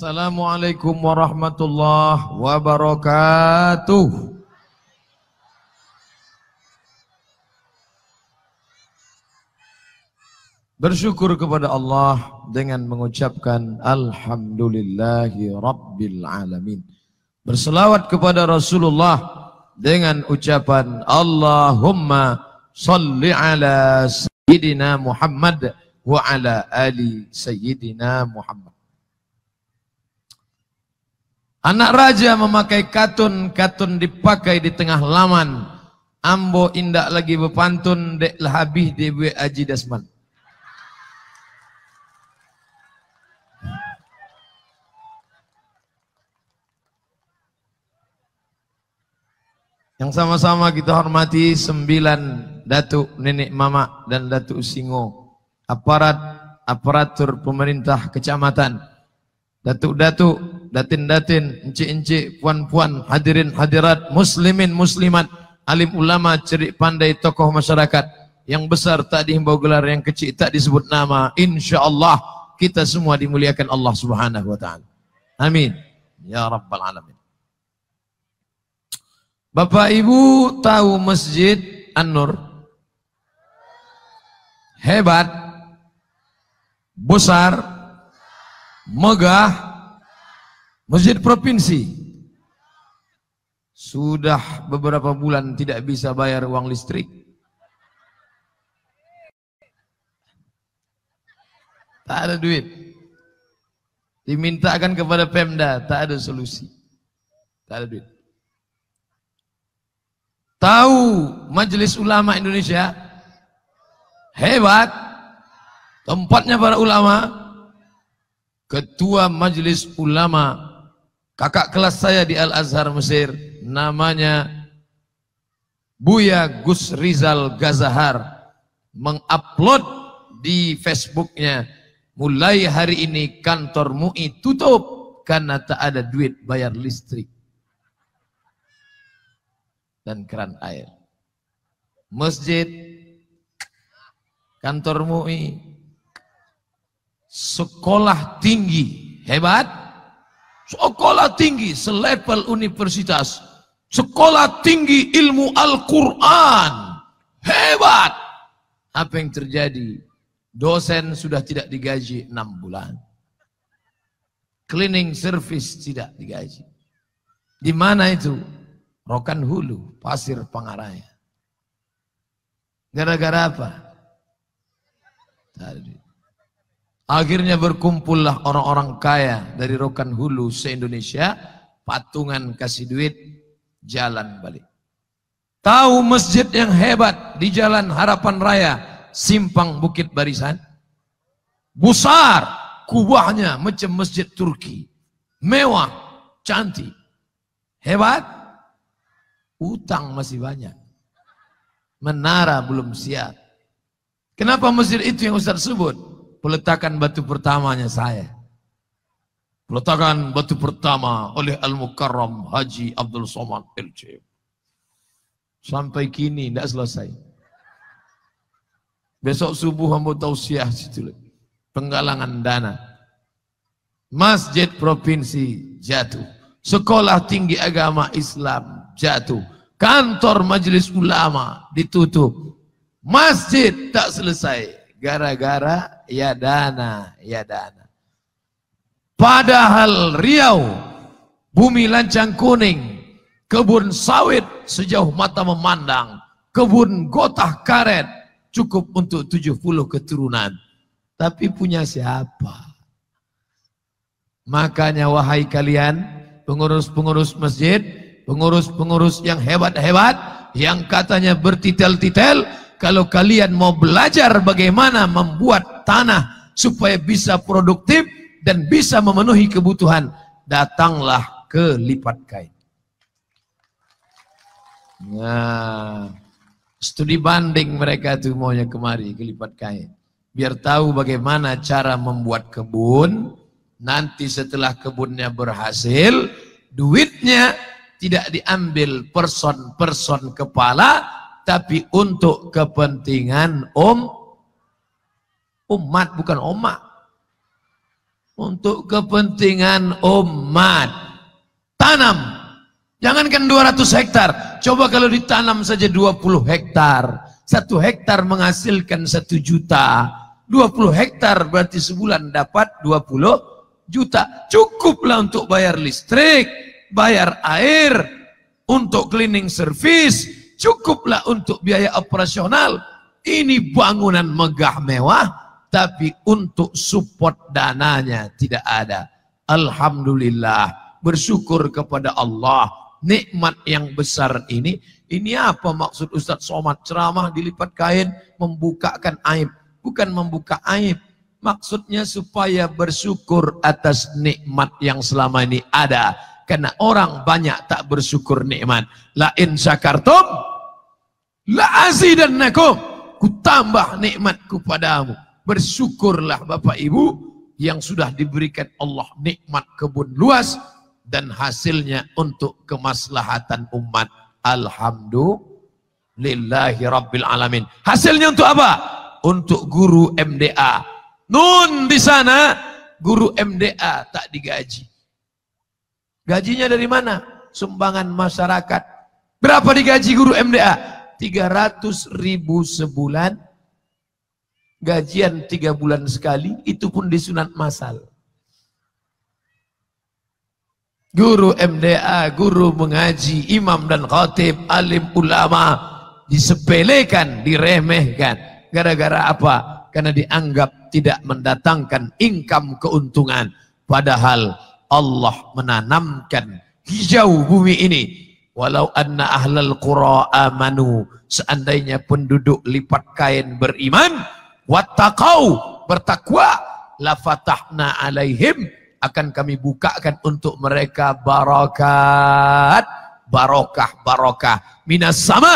Assalamualaikum warahmatullahi wabarakatuh. Bersyukur kepada Allah dengan mengucapkan Alhamdulillahi Rabbil Alamin. Berselawat kepada Rasulullah dengan ucapan Allahumma salli ala Sayyidina Muhammad wa ala ali Sayyidina Muhammad. Anak raja memakai katun, katun dipakai di tengah laman. Ambo indak lagi berpantun, dek habis dewe Aji Dasman. Yang sama-sama kita hormati sembilan datuk nenek mama dan datuk singo. Aparat, aparatur pemerintah kecamatan datuk-datuk, datin-datin, encik-encik, puan-puan, hadirin hadirat, muslimin muslimat, alim ulama, cerik pandai tokoh masyarakat. Yang besar tak dihimbau gelar, yang kecil tak disebut nama. Insya-Allah kita semua dimuliakan Allah Subhanahu wa taala. Amin. Ya rabbal alamin. Bapak Ibu tahu Masjid An-Nur? Hebat. Besar, megah, masjid provinsi. Sudah beberapa bulan tidak bisa bayar uang listrik. Tak ada duit. Dimintakan kepada Pemda, tak ada solusi. Tak ada duit. Tahu Majelis Ulama Indonesia? Hebat. Tempatnya para ulama, Ketua Majelis Ulama kakak kelas saya di Al Azhar Mesir namanya Buya Gus Rizal Gazahar mengupload di Facebooknya mulai hari ini kantor MUI tutup karena tak ada duit bayar listrik dan keran air masjid kantor MUI sekolah tinggi hebat sekolah tinggi selevel universitas sekolah tinggi ilmu Al-Quran hebat apa yang terjadi dosen sudah tidak digaji 6 bulan cleaning service tidak digaji di mana itu Rokan Hulu, Pasir Pangaraya. Gara-gara apa? Tadi. Akhirnya berkumpullah orang-orang kaya dari Rokan Hulu se-Indonesia, patungan kasih duit, jalan balik. Tahu masjid yang hebat di Jalan Harapan Raya, Simpang Bukit Barisan? Besar, kubahnya macam masjid Turki. Mewah, cantik. Hebat, utang masih banyak. Menara belum siap. Kenapa masjid itu yang Ustaz sebut? peletakan batu pertamanya saya. Peletakan batu pertama oleh Al-Mukarram Haji Abdul Somad LC. Sampai kini tidak selesai. Besok subuh hamba tausiah situ Penggalangan dana. Masjid provinsi jatuh. Sekolah tinggi agama Islam jatuh. Kantor majelis ulama ditutup. Masjid tak selesai gara-gara ya dana, ya dana. Padahal Riau, bumi lancang kuning, kebun sawit sejauh mata memandang, kebun gotah karet cukup untuk 70 keturunan. Tapi punya siapa? Makanya wahai kalian, pengurus-pengurus masjid, pengurus-pengurus yang hebat-hebat, yang katanya bertitel-titel, kalau kalian mau belajar bagaimana membuat tanah supaya bisa produktif dan bisa memenuhi kebutuhan, datanglah ke lipat kain. Nah, studi banding mereka tuh maunya kemari ke lipat kain. Biar tahu bagaimana cara membuat kebun, nanti setelah kebunnya berhasil, duitnya tidak diambil person-person kepala, tapi untuk kepentingan um umat bukan umat untuk kepentingan umat tanam jangankan 200 hektar coba kalau ditanam saja 20 hektar satu hektar menghasilkan satu juta 20 hektar berarti sebulan dapat 20 juta cukuplah untuk bayar listrik bayar air untuk cleaning service Cukuplah untuk biaya operasional. Ini bangunan megah mewah, tapi untuk support dananya tidak ada. Alhamdulillah, bersyukur kepada Allah. Nikmat yang besar ini, ini apa maksud Ustadz Somad? Ceramah dilipat kain, membukakan aib. Bukan membuka aib, Maksudnya supaya bersyukur atas nikmat yang selama ini ada. Karena orang banyak tak bersyukur nikmat. La in syakartum la azidannakum. Ku tambah nikmatku padamu. Bersyukurlah Bapak Ibu yang sudah diberikan Allah nikmat kebun luas dan hasilnya untuk kemaslahatan umat. Alhamdulillahi Rabbil Alamin. Hasilnya untuk apa? Untuk guru MDA. Nun di sana guru MDA tak digaji. Gajinya dari mana? Sumbangan masyarakat. Berapa digaji guru MDA? 300 ribu sebulan. Gajian tiga bulan sekali. Itu pun disunat masal. Guru MDA, guru mengaji, imam dan khatib, alim ulama. Disepelekan, diremehkan. Gara-gara apa? Karena dianggap tidak mendatangkan income keuntungan. Padahal Allah menanamkan hijau bumi ini. Walau anna ahlal qura amanu. Seandainya penduduk lipat kain beriman. Wattaqau bertakwa. Lafatahna alaihim. Akan kami bukakan untuk mereka barakat. Barokah-barokah. Minas sama.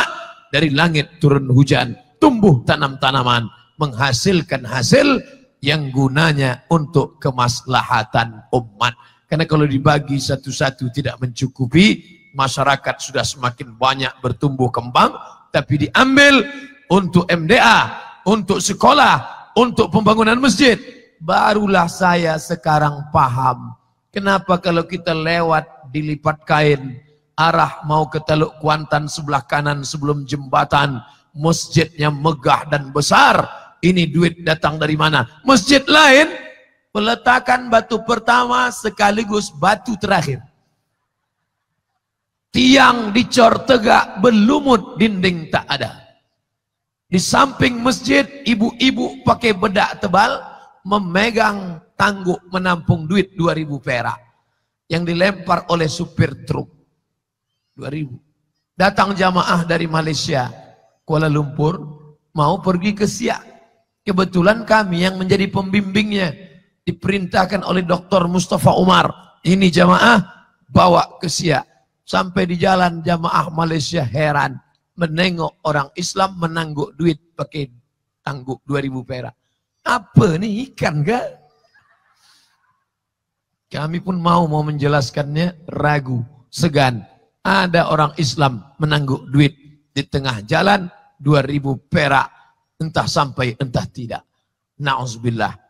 Dari langit turun hujan. Tumbuh tanam-tanaman. Menghasilkan hasil yang gunanya untuk kemaslahatan umat. Karena kalau dibagi satu-satu tidak mencukupi, masyarakat sudah semakin banyak bertumbuh kembang, tapi diambil untuk MDA, untuk sekolah, untuk pembangunan masjid. Barulah saya sekarang paham. Kenapa kalau kita lewat dilipat kain, arah mau ke Teluk Kuantan sebelah kanan sebelum jembatan, masjidnya megah dan besar. Ini duit datang dari mana? Masjid lain peletakan batu pertama sekaligus batu terakhir. Tiang dicor tegak berlumut dinding tak ada. Di samping masjid ibu-ibu pakai bedak tebal memegang tangguk menampung duit 2000 perak yang dilempar oleh supir truk. 2000. Datang jamaah dari Malaysia, Kuala Lumpur mau pergi ke Siak. Kebetulan kami yang menjadi pembimbingnya diperintahkan oleh Dr. Mustafa Umar. Ini jamaah bawa ke Siak. Sampai di jalan jamaah Malaysia heran. Menengok orang Islam menangguk duit pakai tangguk 2000 perak. Apa nih ikan gak? Kami pun mau mau menjelaskannya ragu, segan. Ada orang Islam menangguk duit di tengah jalan 2000 perak. Entah sampai entah tidak. Nauzubillah.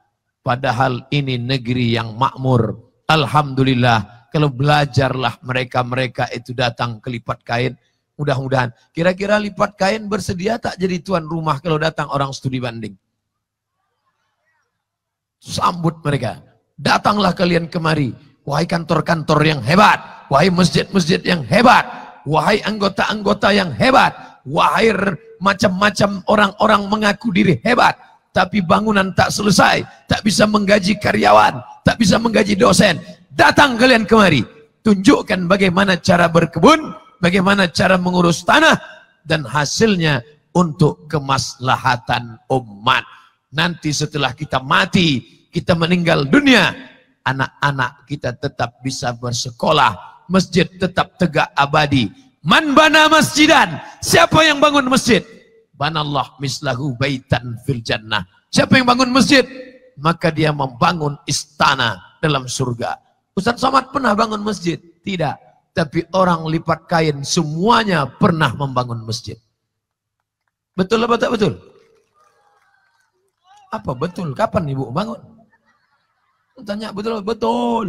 Padahal ini negeri yang makmur. Alhamdulillah, kalau belajarlah mereka-mereka itu datang ke lipat kain. Mudah-mudahan. Kira-kira lipat kain bersedia tak jadi tuan rumah kalau datang orang studi banding? Sambut mereka. Datanglah kalian kemari. Wahai kantor-kantor yang hebat. Wahai masjid-masjid yang hebat. Wahai anggota-anggota yang hebat. Wahai macam-macam orang-orang mengaku diri hebat tapi bangunan tak selesai, tak bisa menggaji karyawan, tak bisa menggaji dosen. Datang kalian kemari, tunjukkan bagaimana cara berkebun, bagaimana cara mengurus tanah, dan hasilnya untuk kemaslahatan umat. Nanti setelah kita mati, kita meninggal dunia, anak-anak kita tetap bisa bersekolah, masjid tetap tegak abadi. Man bana masjidan, siapa yang bangun masjid? banallah mislahu baitan fil jannah. Siapa yang bangun masjid, maka dia membangun istana dalam surga. Ustaz Somad pernah bangun masjid? Tidak. Tapi orang lipat kain semuanya pernah membangun masjid. Betul apa tak betul? Apa betul? Kapan ibu bangun? Tanya betul betul.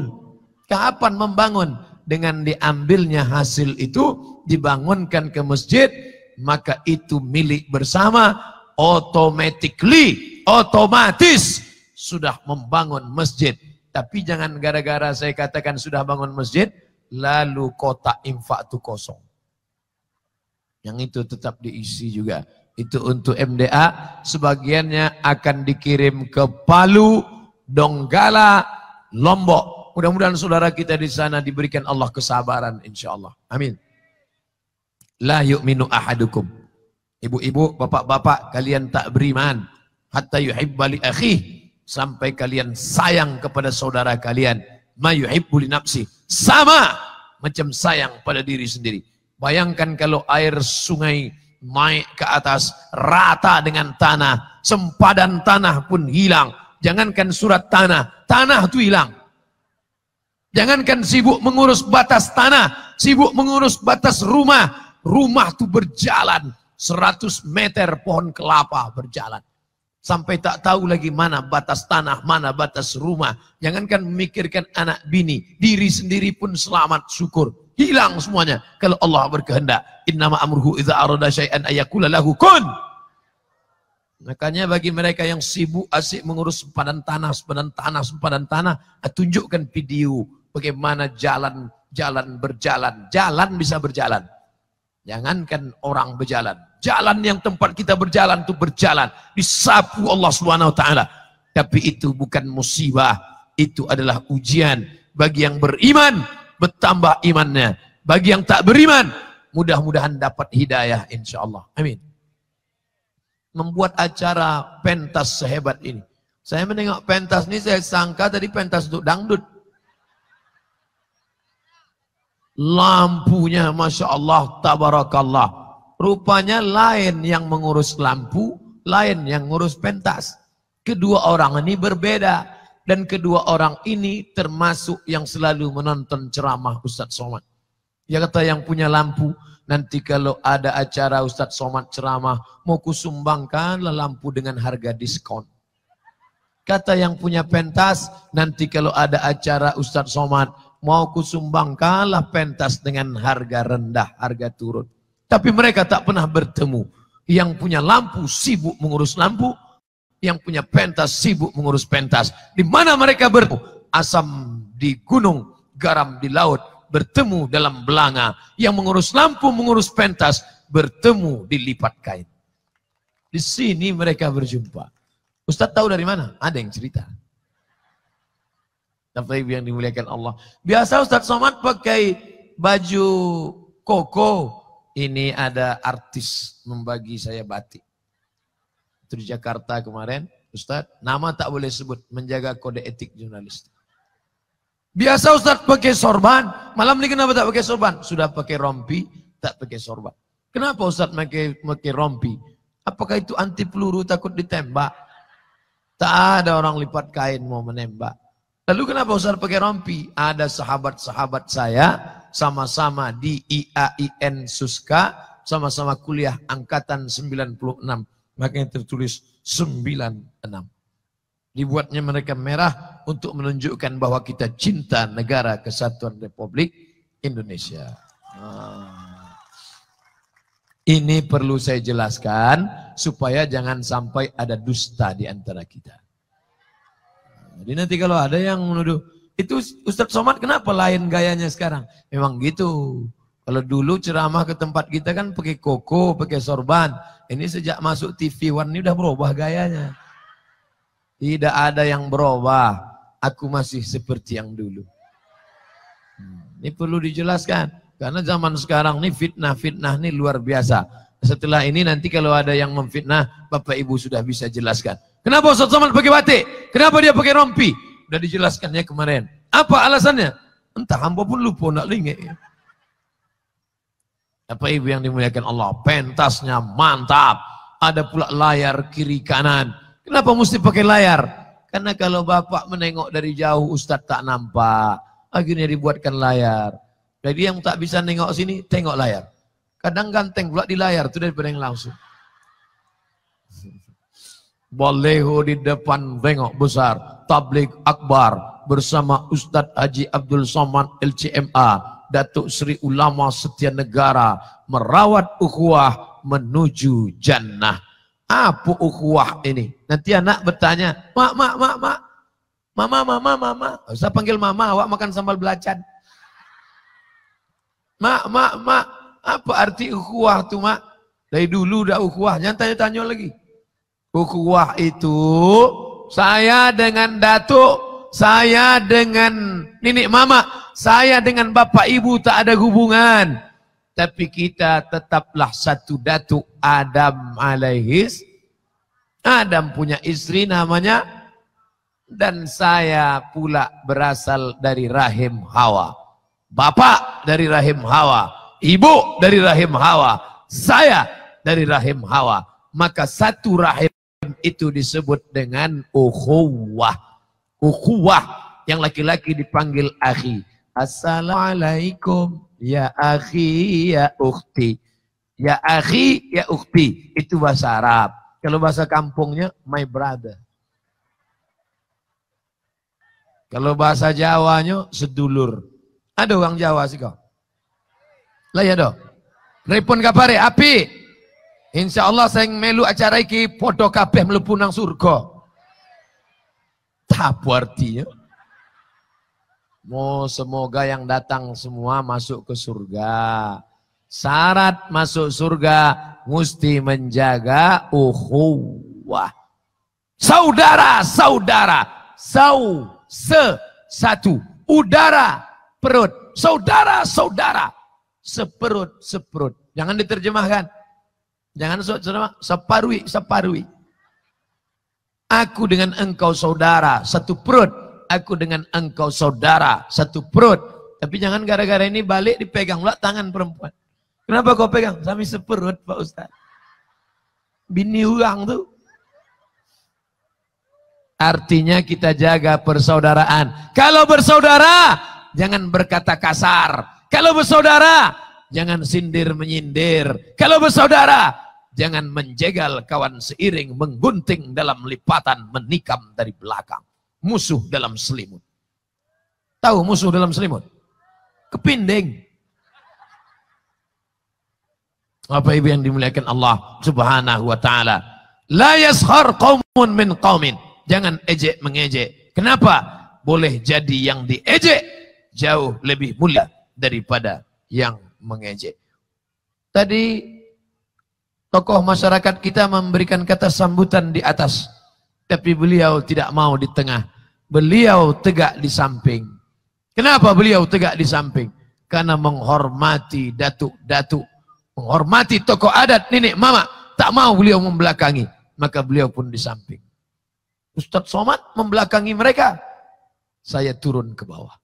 Kapan membangun? Dengan diambilnya hasil itu dibangunkan ke masjid maka itu milik bersama automatically otomatis sudah membangun masjid tapi jangan gara-gara saya katakan sudah bangun masjid lalu kotak infak itu kosong yang itu tetap diisi juga itu untuk MDA sebagiannya akan dikirim ke Palu Donggala Lombok mudah-mudahan saudara kita di sana diberikan Allah kesabaran insya Allah amin La yu'minu ahadukum. Ibu-ibu, bapak-bapak, kalian tak beriman. Hatta yuhibba li akhi. Sampai kalian sayang kepada saudara kalian. Ma yuhibbu li nafsi. Sama macam sayang pada diri sendiri. Bayangkan kalau air sungai naik ke atas, rata dengan tanah. Sempadan tanah pun hilang. Jangankan surat tanah, tanah itu hilang. Jangankan sibuk mengurus batas tanah, sibuk mengurus batas rumah, rumah tuh berjalan. 100 meter pohon kelapa berjalan. Sampai tak tahu lagi mana batas tanah, mana batas rumah. Jangankan memikirkan anak bini. Diri sendiri pun selamat, syukur. Hilang semuanya. Kalau Allah berkehendak. Innama amruhu idza arada syai'an ayakula lahu kun. Makanya bagi mereka yang sibuk asik mengurus sempadan tanah, sempadan tanah, sempadan tanah. Ah, tunjukkan video bagaimana jalan, jalan berjalan. Jalan bisa berjalan. Jangankan orang berjalan. Jalan yang tempat kita berjalan itu berjalan. Disapu Allah subhanahu wa ta'ala. Tapi itu bukan musibah. Itu adalah ujian. Bagi yang beriman, bertambah imannya. Bagi yang tak beriman, mudah-mudahan dapat hidayah insya Allah. Amin. Membuat acara pentas sehebat ini. Saya menengok pentas ini, saya sangka tadi pentas untuk dangdut. Lampunya Masya Allah Tabarakallah. Rupanya lain yang mengurus lampu, lain yang ngurus pentas. Kedua orang ini berbeda. Dan kedua orang ini termasuk yang selalu menonton ceramah Ustadz Somad. ya kata yang punya lampu, nanti kalau ada acara Ustadz Somad ceramah, mau kusumbangkan lampu dengan harga diskon. Kata yang punya pentas, nanti kalau ada acara Ustadz Somad, Mau kusumbangkanlah pentas dengan harga rendah, harga turun. Tapi mereka tak pernah bertemu. Yang punya lampu sibuk mengurus lampu, yang punya pentas sibuk mengurus pentas. Di mana mereka bertemu? Asam di gunung, garam di laut, bertemu dalam belanga. Yang mengurus lampu, mengurus pentas, bertemu di lipat kain. Di sini mereka berjumpa. Ustadz tahu dari mana? Ada yang cerita. Bapak yang dimuliakan Allah. Biasa Ustadz Somad pakai baju koko. Ini ada artis membagi saya batik. Itu di Jakarta kemarin. Ustadz, nama tak boleh sebut. Menjaga kode etik jurnalis. Biasa Ustadz pakai sorban. Malam ini kenapa tak pakai sorban? Sudah pakai rompi, tak pakai sorban. Kenapa Ustadz pakai, pakai rompi? Apakah itu anti peluru takut ditembak? Tak ada orang lipat kain mau menembak. Lalu kenapa Ustaz pakai rompi? Ada sahabat-sahabat saya sama-sama di IAIN Suska, sama-sama kuliah angkatan 96. Makanya tertulis 96. Dibuatnya mereka merah untuk menunjukkan bahwa kita cinta negara kesatuan Republik Indonesia. Ah. Ini perlu saya jelaskan supaya jangan sampai ada dusta di antara kita. Jadi nanti kalau ada yang menuduh, itu Ustadz Somad kenapa lain gayanya sekarang? Memang gitu. Kalau dulu ceramah ke tempat kita kan pakai koko, pakai sorban. Ini sejak masuk TV One ini udah berubah gayanya. Tidak ada yang berubah. Aku masih seperti yang dulu. Hmm, ini perlu dijelaskan. Karena zaman sekarang ini fitnah-fitnah ini luar biasa. Setelah ini nanti kalau ada yang memfitnah, Bapak Ibu sudah bisa jelaskan. Kenapa Ustaz Somad pakai batik? Kenapa dia pakai rompi? Udah dijelaskannya kemarin. Apa alasannya? Entah hamba pun lupa nak Ya. Apa ibu yang dimuliakan Allah? Pentasnya mantap. Ada pula layar kiri kanan. Kenapa mesti pakai layar? Karena kalau bapak menengok dari jauh Ustaz tak nampak. Akhirnya dibuatkan layar. Jadi yang tak bisa nengok sini, tengok layar. Kadang ganteng pula di layar, itu daripada yang langsung. Balehu di depan bengok besar. Tablik Akbar bersama Ustadz Haji Abdul Somad LCMA. Datuk Sri Ulama Setia Negara merawat ukhuwah menuju jannah. Apa ukhuwah ini? Nanti anak bertanya, mak, mak, mak, mak. Mama, mama, mama. Saya panggil mama, awak makan sambal belacan. Mak, mak, mak. Apa arti ukhuwah tu, mak? Dari dulu dah ukhuwah. Jangan tanya-tanya lagi. Ukhuwah itu saya dengan datuk, saya dengan nenek mama, saya dengan bapak ibu tak ada hubungan. Tapi kita tetaplah satu datuk Adam alaihis. Adam punya istri namanya dan saya pula berasal dari rahim Hawa. Bapak dari rahim Hawa, ibu dari rahim Hawa, saya dari rahim Hawa. Maka satu rahim itu disebut dengan ukhuwah. Ukhuwah yang laki-laki dipanggil akhi. Assalamualaikum ya akhi ya ukhti. Ya akhi ya ukhti. Itu bahasa Arab. Kalau bahasa kampungnya my brother. Kalau bahasa Jawanya sedulur. Ada orang Jawa sih kau. Lah ya dong. Repon kapare ya, api. Insya Allah saya melu acara iki podo kabeh melebu nang surga. Tabu artinya. Oh, semoga yang datang semua masuk ke surga. Syarat masuk surga mesti menjaga ukhuwah. Saudara, saudara, sau, se, satu. Udara, perut. Saudara, saudara, seperut, seperut. Jangan diterjemahkan Jangan sok ceramah, separui, separui. Aku dengan engkau saudara, satu perut. Aku dengan engkau saudara, satu perut. Tapi jangan gara-gara ini balik dipegang pula tangan perempuan. Kenapa kau pegang? Sami seperut Pak Ustaz. Bini ulang tuh. Artinya kita jaga persaudaraan. Kalau bersaudara, jangan berkata kasar. Kalau bersaudara, jangan sindir menyindir. Kalau bersaudara, Jangan menjegal kawan seiring, menggunting dalam lipatan, menikam dari belakang. Musuh dalam selimut. Tahu musuh dalam selimut? Kepinding. Apa ibu yang dimuliakan Allah subhanahu wa ta'ala. La yaskhar qawmun min qawmin. Jangan ejek mengejek. Kenapa? Boleh jadi yang diejek jauh lebih mulia daripada yang mengejek. Tadi Tokoh masyarakat kita memberikan kata sambutan di atas. Tapi beliau tidak mau di tengah. Beliau tegak di samping. Kenapa beliau tegak di samping? Karena menghormati datuk-datuk. Menghormati tokoh adat nenek mama. Tak mau beliau membelakangi. Maka beliau pun di samping. Ustadz Somad membelakangi mereka. Saya turun ke bawah.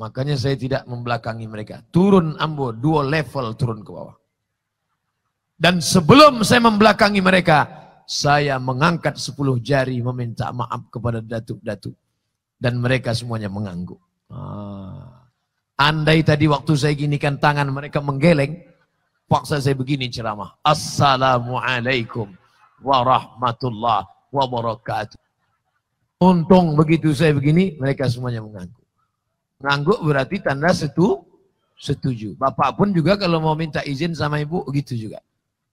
Makanya saya tidak membelakangi mereka. Turun Ambo, dua level turun ke bawah. Dan sebelum saya membelakangi mereka, saya mengangkat sepuluh jari meminta maaf kepada datuk-datuk. Dan mereka semuanya mengangguk. Ah. Andai tadi waktu saya ginikan tangan mereka menggeleng, paksa saya begini ceramah. Assalamualaikum warahmatullahi wabarakatuh. Untung begitu saya begini, mereka semuanya mengangguk. Mengangguk berarti tanda setu, setuju. Bapak pun juga kalau mau minta izin sama ibu, begitu juga.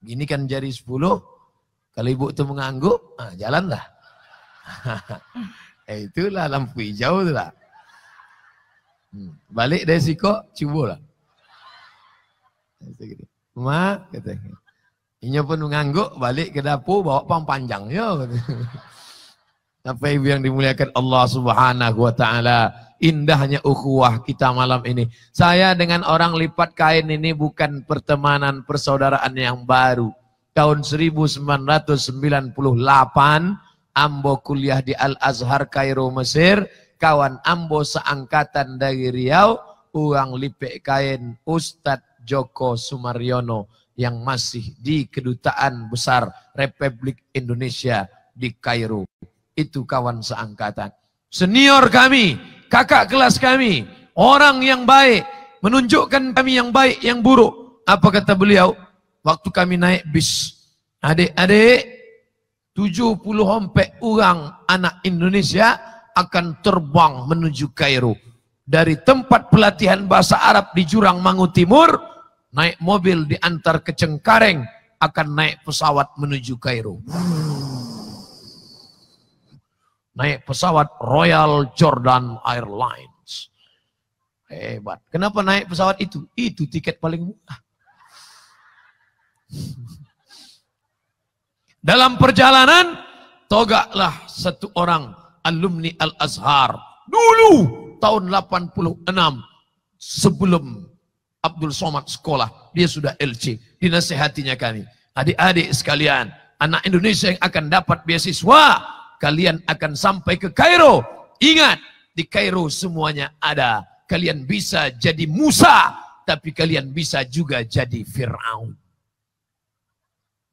gini kan jari sepuluh kalau ibu itu mengangguk ah jalanlah eh, itulah lampu hijau itulah hmm. balik dari siko cubalah ma kata inya pun mengangguk balik ke dapur bawa pang panjang ya kata. Sampai ibu yang dimuliakan Allah subhanahu wa ta'ala. Indahnya ukhuwah kita malam ini. Saya dengan orang lipat kain ini bukan pertemanan persaudaraan yang baru. Tahun 1998, Ambo kuliah di Al-Azhar Kairo Mesir. Kawan Ambo seangkatan dari Riau. Uang lipat kain Ustadz Joko Sumaryono yang masih di Kedutaan Besar Republik Indonesia di Kairo itu kawan seangkatan. Senior kami, kakak kelas kami, orang yang baik, menunjukkan kami yang baik, yang buruk. Apa kata beliau? Waktu kami naik bis, adik-adik, 70 hompek orang anak Indonesia akan terbang menuju Kairo. Dari tempat pelatihan bahasa Arab di Jurang Mangu Timur, naik mobil diantar ke Cengkareng, akan naik pesawat menuju Kairo. Wuh naik pesawat Royal Jordan Airlines. Hebat. Kenapa naik pesawat itu? Itu tiket paling murah. Dalam perjalanan, togaklah satu orang alumni Al-Azhar. Dulu tahun 86 sebelum Abdul Somad sekolah, dia sudah LC. Dinasehatinya kami. Adik-adik sekalian, anak Indonesia yang akan dapat beasiswa kalian akan sampai ke Kairo. Ingat, di Kairo semuanya ada. Kalian bisa jadi Musa, tapi kalian bisa juga jadi Fir'aun.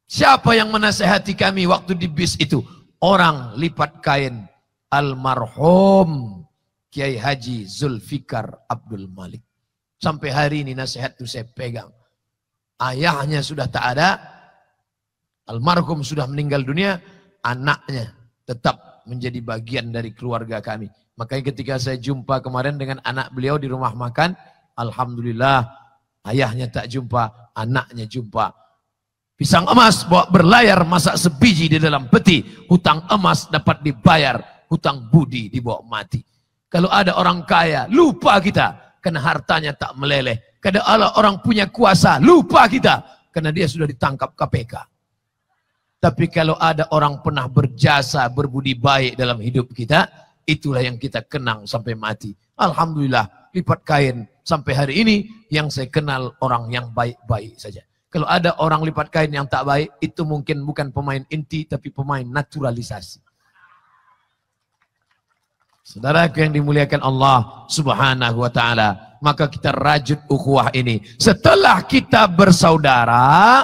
Siapa yang menasehati kami waktu di bis itu? Orang lipat kain almarhum Kiai Haji Zulfikar Abdul Malik. Sampai hari ini nasihat itu saya pegang. Ayahnya sudah tak ada, almarhum sudah meninggal dunia, anaknya tetap menjadi bagian dari keluarga kami. Makanya ketika saya jumpa kemarin dengan anak beliau di rumah makan, Alhamdulillah ayahnya tak jumpa, anaknya jumpa. Pisang emas bawa berlayar masak sebiji di dalam peti. Hutang emas dapat dibayar, hutang budi dibawa mati. Kalau ada orang kaya, lupa kita karena hartanya tak meleleh. Kadang ada orang punya kuasa, lupa kita karena dia sudah ditangkap KPK. Tapi kalau ada orang pernah berjasa, berbudi baik dalam hidup kita, itulah yang kita kenang sampai mati. Alhamdulillah, lipat kain sampai hari ini yang saya kenal orang yang baik-baik saja. Kalau ada orang lipat kain yang tak baik, itu mungkin bukan pemain inti, tapi pemain naturalisasi. Saudaraku yang dimuliakan Allah subhanahu wa ta'ala. Maka kita rajut ukhuwah ini. Setelah kita bersaudara,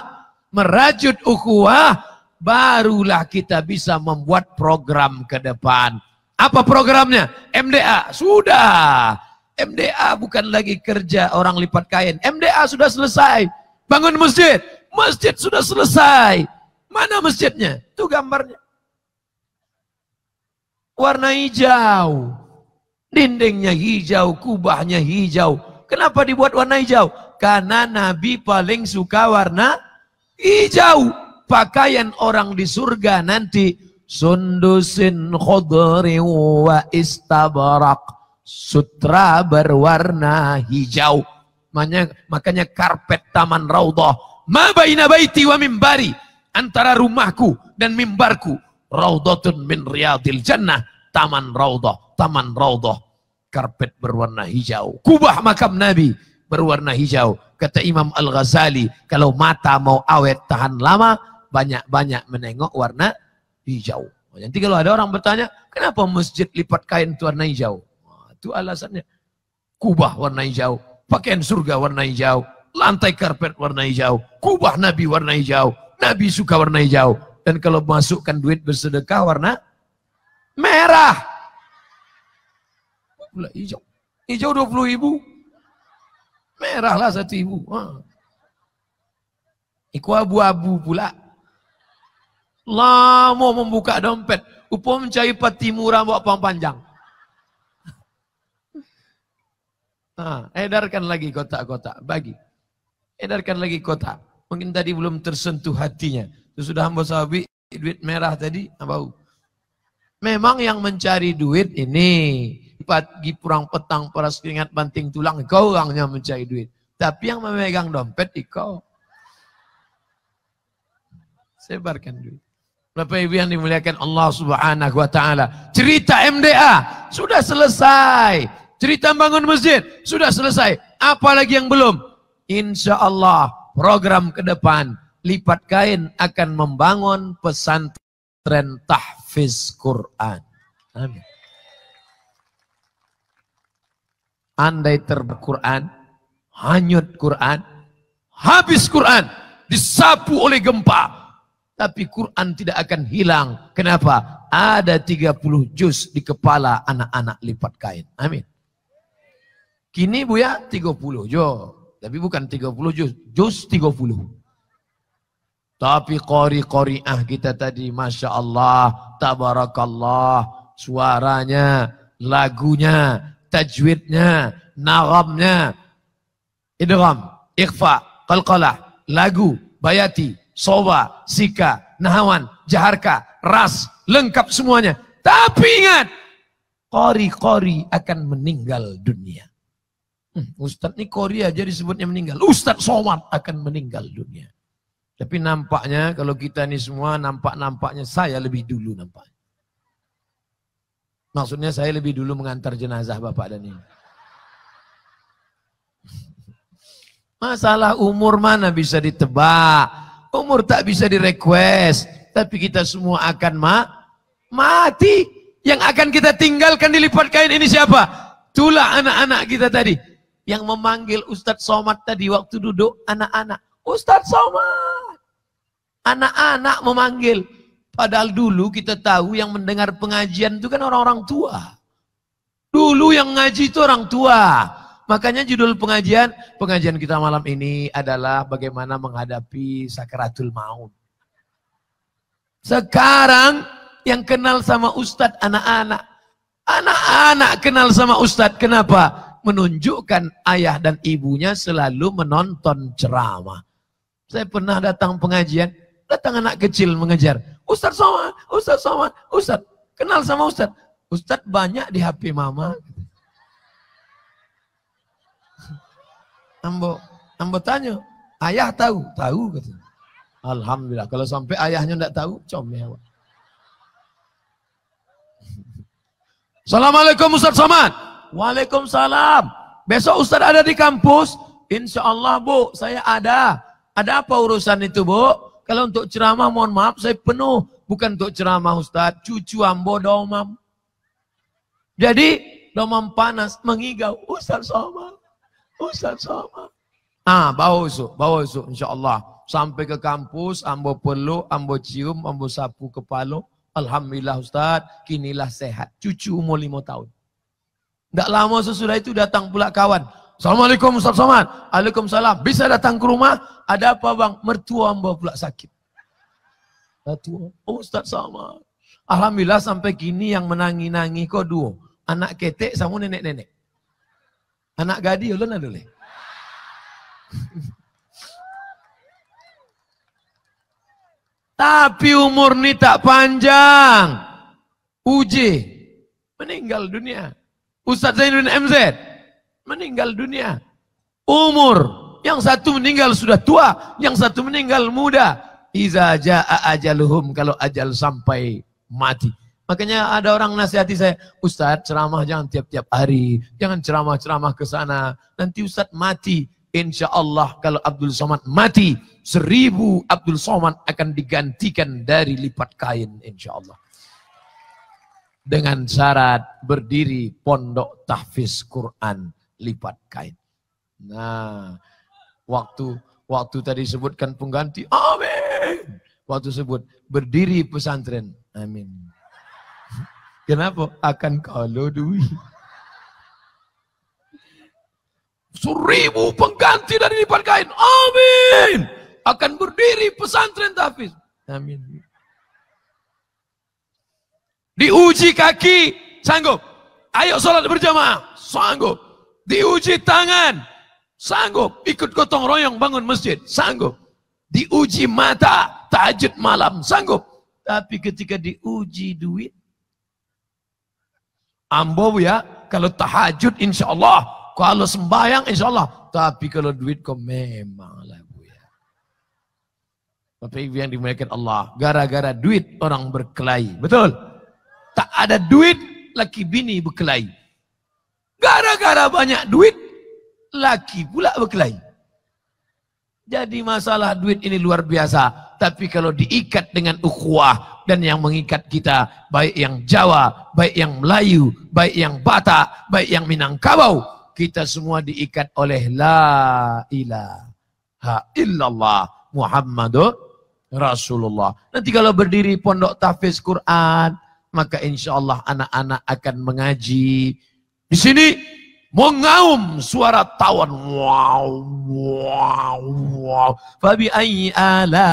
merajut ukhuwah, barulah kita bisa membuat program ke depan. Apa programnya? MDA. Sudah. MDA bukan lagi kerja orang lipat kain. MDA sudah selesai. Bangun masjid. Masjid sudah selesai. Mana masjidnya? Itu gambarnya. Warna hijau. Dindingnya hijau, kubahnya hijau. Kenapa dibuat warna hijau? Karena Nabi paling suka warna hijau pakaian orang di surga nanti sundusin khodri wa istabarak sutra berwarna hijau makanya, makanya karpet taman raudhah ma baina baiti wa mimbari antara rumahku dan mimbarku raudhatun min riyadil jannah taman raudhah taman raudhah karpet berwarna hijau kubah makam nabi berwarna hijau kata Imam Al-Ghazali kalau mata mau awet tahan lama banyak-banyak menengok warna hijau. Nanti kalau ada orang bertanya, kenapa masjid lipat kain itu warna hijau? Nah, itu alasannya. Kubah warna hijau, pakaian surga warna hijau, lantai karpet warna hijau, kubah Nabi warna hijau, Nabi suka warna hijau. Dan kalau masukkan duit bersedekah warna merah. Pula hijau. Hijau 20 ribu. Merahlah satu ibu. Ikut abu-abu pula. Lama membuka dompet. Upom cai patimura bawa pang panjang. Nah, edarkan lagi kotak-kotak, bagi. Edarkan lagi kotak. Mungkin tadi belum tersentuh hatinya. Itu sudah hamba sahabi, duit merah tadi, bau. Memang yang mencari duit ini. Pagi purang petang, peras keringat, banting tulang, kau orangnya mencari duit. Tapi yang memegang dompet, kau. Sebarkan duit. Bapak Ibu yang dimuliakan Allah Subhanahu wa taala. Cerita MDA sudah selesai. Cerita bangun masjid sudah selesai. Apalagi yang belum? Insya Allah program ke depan lipat kain akan membangun pesantren tahfiz Quran. Amin. Andai terbang Quran, hanyut Quran, habis Quran, disapu oleh gempa, tapi Quran tidak akan hilang. Kenapa? Ada 30 juz di kepala anak-anak lipat kain. Amin. Kini bu ya 30 juz. Tapi bukan 30 juz. Juz 30. Tapi kori kori ah kita tadi Masya Allah, Tabarakallah, suaranya, lagunya, tajwidnya, naramnya, idram, ikhfa, qalqalah, lagu, bayati, Soba, Sika, Nahawan, Jaharka, Ras, lengkap semuanya. Tapi ingat, kori-kori akan meninggal dunia. Hmm, Ustadz ini kori jadi sebutnya meninggal. Ustadz Sowat akan meninggal dunia. Tapi nampaknya kalau kita ini semua nampak-nampaknya saya lebih dulu nampaknya. Maksudnya saya lebih dulu mengantar jenazah Bapak dan Ibu. Masalah umur mana bisa ditebak. Umur tak bisa direquest, tapi kita semua akan ma mati. Yang akan kita tinggalkan di lipat kain ini siapa? Itulah anak-anak kita tadi. Yang memanggil Ustadz Somad tadi waktu duduk anak-anak. Ustadz Somad. Anak-anak memanggil. Padahal dulu kita tahu yang mendengar pengajian itu kan orang-orang tua. Dulu yang ngaji itu orang tua. Makanya judul pengajian, pengajian kita malam ini adalah bagaimana menghadapi sakaratul maut. Sekarang yang kenal sama ustadz anak-anak. Anak-anak kenal sama ustadz, kenapa? Menunjukkan ayah dan ibunya selalu menonton ceramah. Saya pernah datang pengajian, datang anak kecil mengejar. Ustadz Somad, Ustadz Somad, Ustadz. Kenal sama Ustadz. Ustadz banyak di HP mama. Ambo, ambo tanya, ayah tahu? Tahu katanya. Alhamdulillah. Kalau sampai ayahnya ndak tahu, comel Assalamualaikum Ustaz Somad. Waalaikumsalam. Besok Ustaz ada di kampus? Insya Allah Bu, saya ada. Ada apa urusan itu Bu? Kalau untuk ceramah mohon maaf saya penuh. Bukan untuk ceramah Ustaz. Cucu ambo domam. Jadi domam panas mengigau. Ustaz Somad. Ustaz sama. Ah, bawa esok, bawa esok insyaAllah. Sampai ke kampus, ambo peluk, ambo cium, ambo sapu kepala. Alhamdulillah Ustaz, kinilah sehat. Cucu umur lima tahun. Tak lama sesudah itu datang pula kawan. Assalamualaikum Ustaz Somad. Waalaikumsalam. Bisa datang ke rumah? Ada apa bang? Mertua ambo pula sakit. Mertua. Oh Ustaz Somad. Alhamdulillah sampai kini yang menangi-nangi kau dua. Anak ketek sama nenek-nenek. Anak gadi ulun anu, leh. Tapi umur ni tak panjang. Uji meninggal dunia. Ustadz Zainuddin MZ meninggal dunia. Umur yang satu meninggal sudah tua, yang satu meninggal muda. Iza jaa ajaluhum kalau ajal sampai mati. Makanya ada orang nasihati saya, Ustadz ceramah jangan tiap-tiap hari, jangan ceramah-ceramah ke sana. Nanti Ustadz mati, insya Allah kalau Abdul Somad mati, seribu Abdul Somad akan digantikan dari lipat kain insya Allah. Dengan syarat berdiri pondok tahfiz Quran lipat kain. Nah, waktu waktu tadi sebutkan pengganti, amin. Waktu sebut berdiri pesantren, amin. Kenapa? Akan kalau duit. Seribu pengganti dari lipat kain. Amin. Akan berdiri pesantren Tafis. Amin. Diuji kaki, sanggup. Ayo sholat berjamaah, sanggup. Diuji tangan, sanggup. Ikut gotong royong bangun masjid, sanggup. Diuji mata, Tajud malam, sanggup. Tapi ketika diuji duit, Ambo ya, kalau tahajud insya Allah. Kalau sembahyang insya Allah. Tapi kalau duit kau memang lah bu ya. Bapak Ibu yang dimuliakan Allah. Gara-gara duit orang berkelahi. Betul? Tak ada duit laki bini berkelahi. Gara-gara banyak duit laki pula berkelahi. Jadi masalah duit ini luar biasa. Tapi kalau diikat dengan ukhuwah dan yang mengikat kita, baik yang Jawa, baik yang Melayu, baik yang Batak, baik yang Minangkabau, kita semua diikat oleh la ilaha illallah Muhammadur Rasulullah. Nanti kalau berdiri pondok tahfiz Quran, maka insya Allah anak-anak akan mengaji. Di sini mengaum suara tawan wow wow wow fabi ayyi ala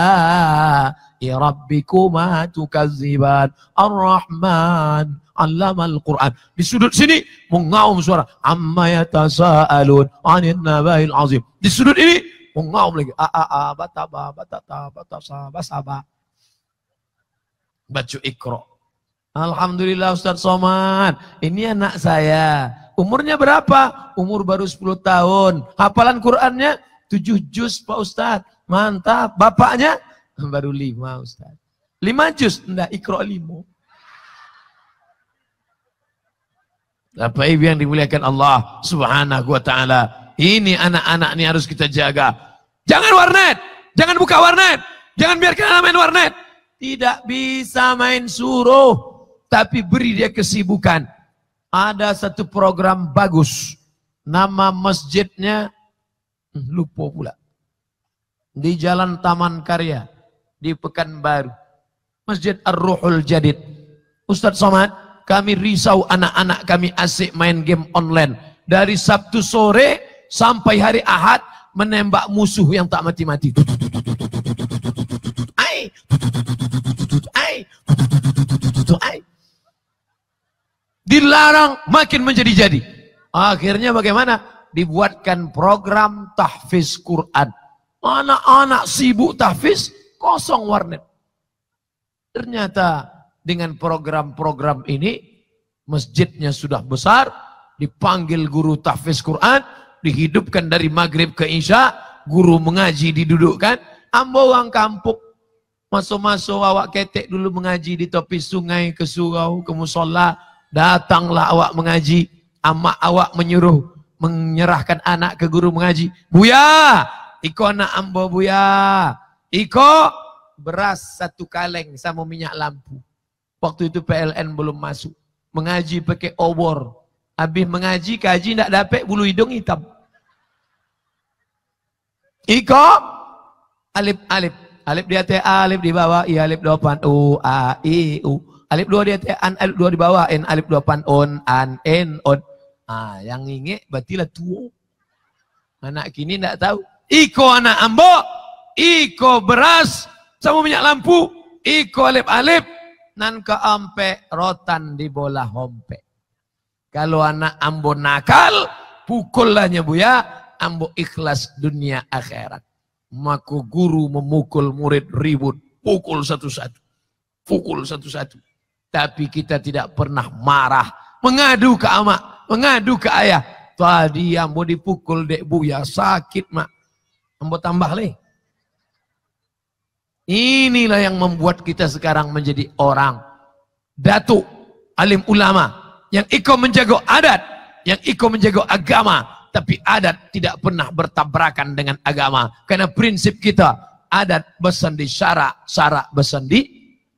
rabbikuma tukazziban ar-rahman allamal quran di sudut sini mengaum suara amma yatasaalun anin nabail azim di sudut ini mengaum lagi a a a bataba batata batasa basaba baca ikra Alhamdulillah Ustadz Somad, ini anak saya. Umurnya berapa? Umur baru 10 tahun. Hafalan Qur'annya 7 juz Pak Ustadz. Mantap. Bapaknya baru 5 Ustadz. 5 juz? tidak ikro limu. Bapak Ibu yang dimuliakan Allah subhanahu wa ta'ala. Ini anak-anak ini harus kita jaga. Jangan warnet. Jangan buka warnet. Jangan biarkan anak main warnet. Tidak bisa main suruh tapi beri dia kesibukan. Ada satu program bagus, nama masjidnya hmm, lupa pula. Di Jalan Taman Karya, di Pekanbaru. Masjid Ar-Ruhul Jadid. Ustaz Somad, kami risau anak-anak kami asik main game online. Dari Sabtu sore sampai hari Ahad menembak musuh yang tak mati-mati. Ay! Ay! Ay! Dilarang makin menjadi-jadi. Akhirnya bagaimana? Dibuatkan program tahfiz Quran. Anak-anak sibuk tahfiz, kosong warnet. Ternyata dengan program-program ini, masjidnya sudah besar, dipanggil guru tahfiz Quran, dihidupkan dari maghrib ke isya, guru mengaji didudukkan, wang kampuk, Masuk-masuk awak ketek dulu mengaji di tepi sungai ke surau, ke musola, Datanglah awak mengaji, amak awak menyuruh menyerahkan anak ke guru mengaji. Buya, iko anak ambo buya. Iko beras satu kaleng sama minyak lampu. Waktu itu PLN belum masuk. Mengaji pakai obor. Habis mengaji, kaji tidak dapat bulu hidung hitam. Iko alip alip, alip di atas alip di bawah i di depan u a i u Alif dua di eh, an alif dua di bawah, en alif dua pan on an en on. Ah, yang berarti lah tu Anak kini tak tahu. Iko anak ambo, iko beras sama minyak lampu, iko alif alif nan ke ampe rotan di bola hompe. Kalau anak ambo nakal, pukullahnya buya, ambo ikhlas dunia akhirat. Maka guru memukul murid ribut, pukul satu-satu. Pukul satu-satu. Tapi kita tidak pernah marah. Mengadu ke ama, mengadu ke ayah. Tadi yang mau dipukul dek buya, sakit mak. Ambo tambah leh. Inilah yang membuat kita sekarang menjadi orang. Datuk, alim ulama. Yang ikut menjaga adat. Yang ikut menjaga agama. Tapi adat tidak pernah bertabrakan dengan agama. Karena prinsip kita adat besan di syara, syara besan di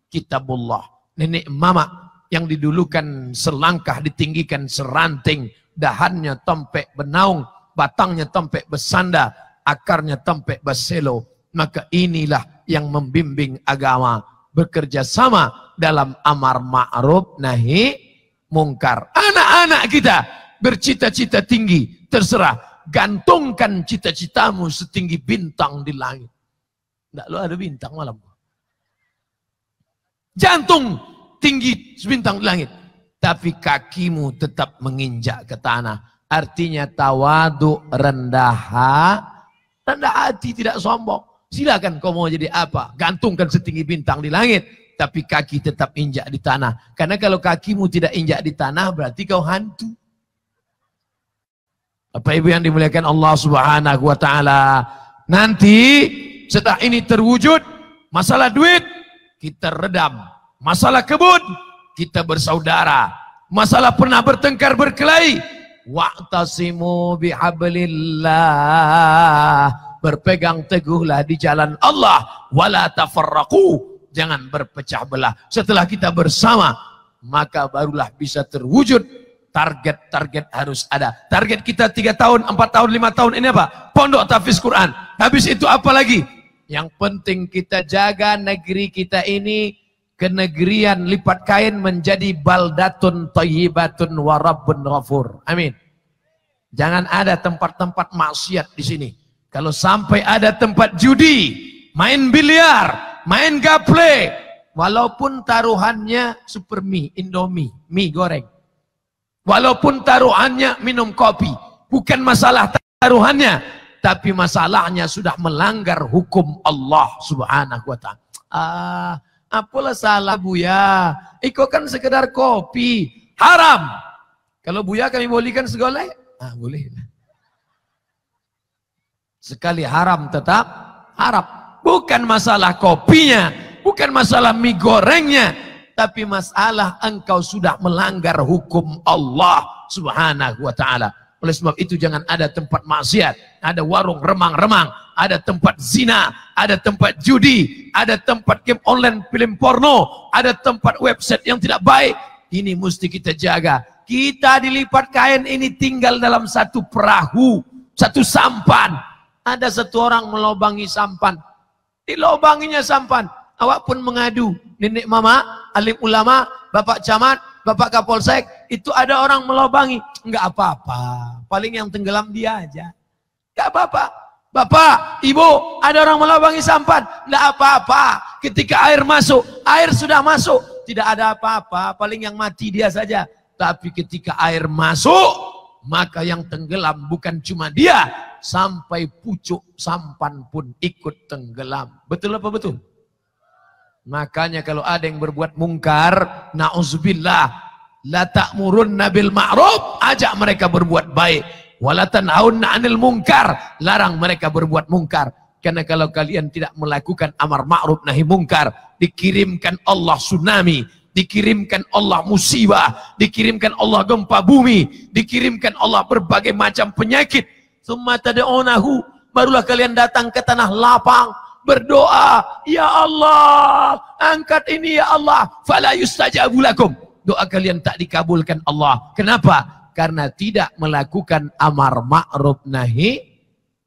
kitabullah nenek mama yang didulukan selangkah ditinggikan seranting, dahannya tempek benaung, batangnya tempek besanda, akarnya tempek beselo. Maka inilah yang membimbing agama bekerja sama dalam amar ma'ruf nahi mungkar. Anak-anak kita bercita-cita tinggi, terserah gantungkan cita-citamu setinggi bintang di langit. Tidak lo ada bintang malam. Jantung tinggi sebintang di langit. Tapi kakimu tetap menginjak ke tanah. Artinya tawadu rendah, rendah hati tidak sombong. Silakan kau mau jadi apa. Gantungkan setinggi bintang di langit. Tapi kaki tetap injak di tanah. Karena kalau kakimu tidak injak di tanah berarti kau hantu. Apa Ibu yang dimuliakan Allah Subhanahu wa taala. Nanti setelah ini terwujud masalah duit kita redam. Masalah kebun, kita bersaudara. Masalah pernah bertengkar berkelahi, waqtasimu bihablillah. Berpegang teguhlah di jalan Allah, wala tafarraqu. Jangan berpecah belah. Setelah kita bersama, maka barulah bisa terwujud target-target harus ada. Target kita tiga tahun, empat tahun, lima tahun ini apa? Pondok Tafis Quran. Habis itu apa lagi? Yang penting kita jaga negeri kita ini kenegerian lipat kain menjadi baldatun thayyibatun wa rabbun ghafur. Amin. Jangan ada tempat-tempat maksiat di sini. Kalau sampai ada tempat judi, main biliar, main gaple, walaupun taruhannya super mie, indomie, mie goreng. Walaupun taruhannya minum kopi, bukan masalah taruhannya, tapi masalahnya sudah melanggar hukum Allah Subhanahu wa taala. Ah, apalah salah Buya? Iko kan sekedar kopi, haram. Kalau Buya kami bolehkan segoleh? Ah, boleh. Sekali haram tetap haram. Bukan masalah kopinya, bukan masalah mie gorengnya, tapi masalah engkau sudah melanggar hukum Allah Subhanahu wa taala. Oleh sebab itu jangan ada tempat maksiat, ada warung remang-remang, ada tempat zina, ada tempat judi, ada tempat game online film porno, ada tempat website yang tidak baik. Ini mesti kita jaga. Kita dilipat kain ini tinggal dalam satu perahu, satu sampan. Ada satu orang melobangi sampan. Dilobanginya sampan. Awak pun mengadu. Nenek mama, alim ulama, bapak camat, Bapak Kapolsek, itu ada orang melobangi. Enggak apa-apa. Paling yang tenggelam dia aja. Gak apa-apa. Bapak, ibu, ada orang melabangi sampan. Gak apa-apa. Ketika air masuk, air sudah masuk. Tidak ada apa-apa. Paling yang mati dia saja. Tapi ketika air masuk, maka yang tenggelam bukan cuma dia. Sampai pucuk sampan pun ikut tenggelam. Betul apa betul? Makanya kalau ada yang berbuat mungkar, na'uzubillah, La ta'murun nabil ma'ruf, ajak mereka berbuat baik. Walatan aun 'anil mungkar, larang mereka berbuat mungkar. Karena kalau kalian tidak melakukan amar ma'ruf nahi mungkar, dikirimkan Allah tsunami, dikirimkan Allah musibah, dikirimkan Allah gempa bumi, dikirimkan Allah berbagai macam penyakit. Summa tad'unahu, barulah kalian datang ke tanah lapang, berdoa, ya Allah, angkat ini ya Allah, fala yustajabu lakum doa kalian tak dikabulkan Allah. Kenapa? Karena tidak melakukan amar ma'ruf nahi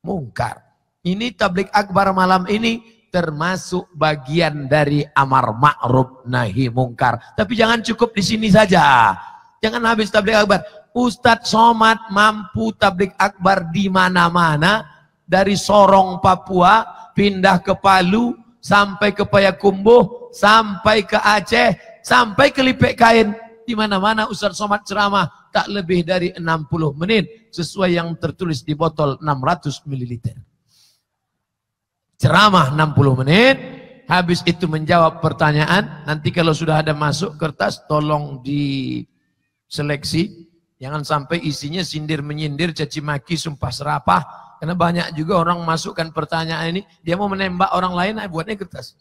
mungkar. Ini tablik akbar malam ini termasuk bagian dari amar ma'ruf nahi mungkar. Tapi jangan cukup di sini saja. Jangan habis tablik akbar. Ustadz Somad mampu tablik akbar di mana-mana. Dari Sorong Papua, pindah ke Palu, sampai ke Payakumbuh, sampai ke Aceh, Sampai kelipek kain di mana-mana Ustaz Somad ceramah tak lebih dari 60 menit sesuai yang tertulis di botol 600 ml. Ceramah 60 menit, habis itu menjawab pertanyaan, nanti kalau sudah ada masuk kertas tolong diseleksi, jangan sampai isinya sindir menyindir, caci maki, sumpah serapah, karena banyak juga orang masukkan pertanyaan ini, dia mau menembak orang lain, buatnya kertas.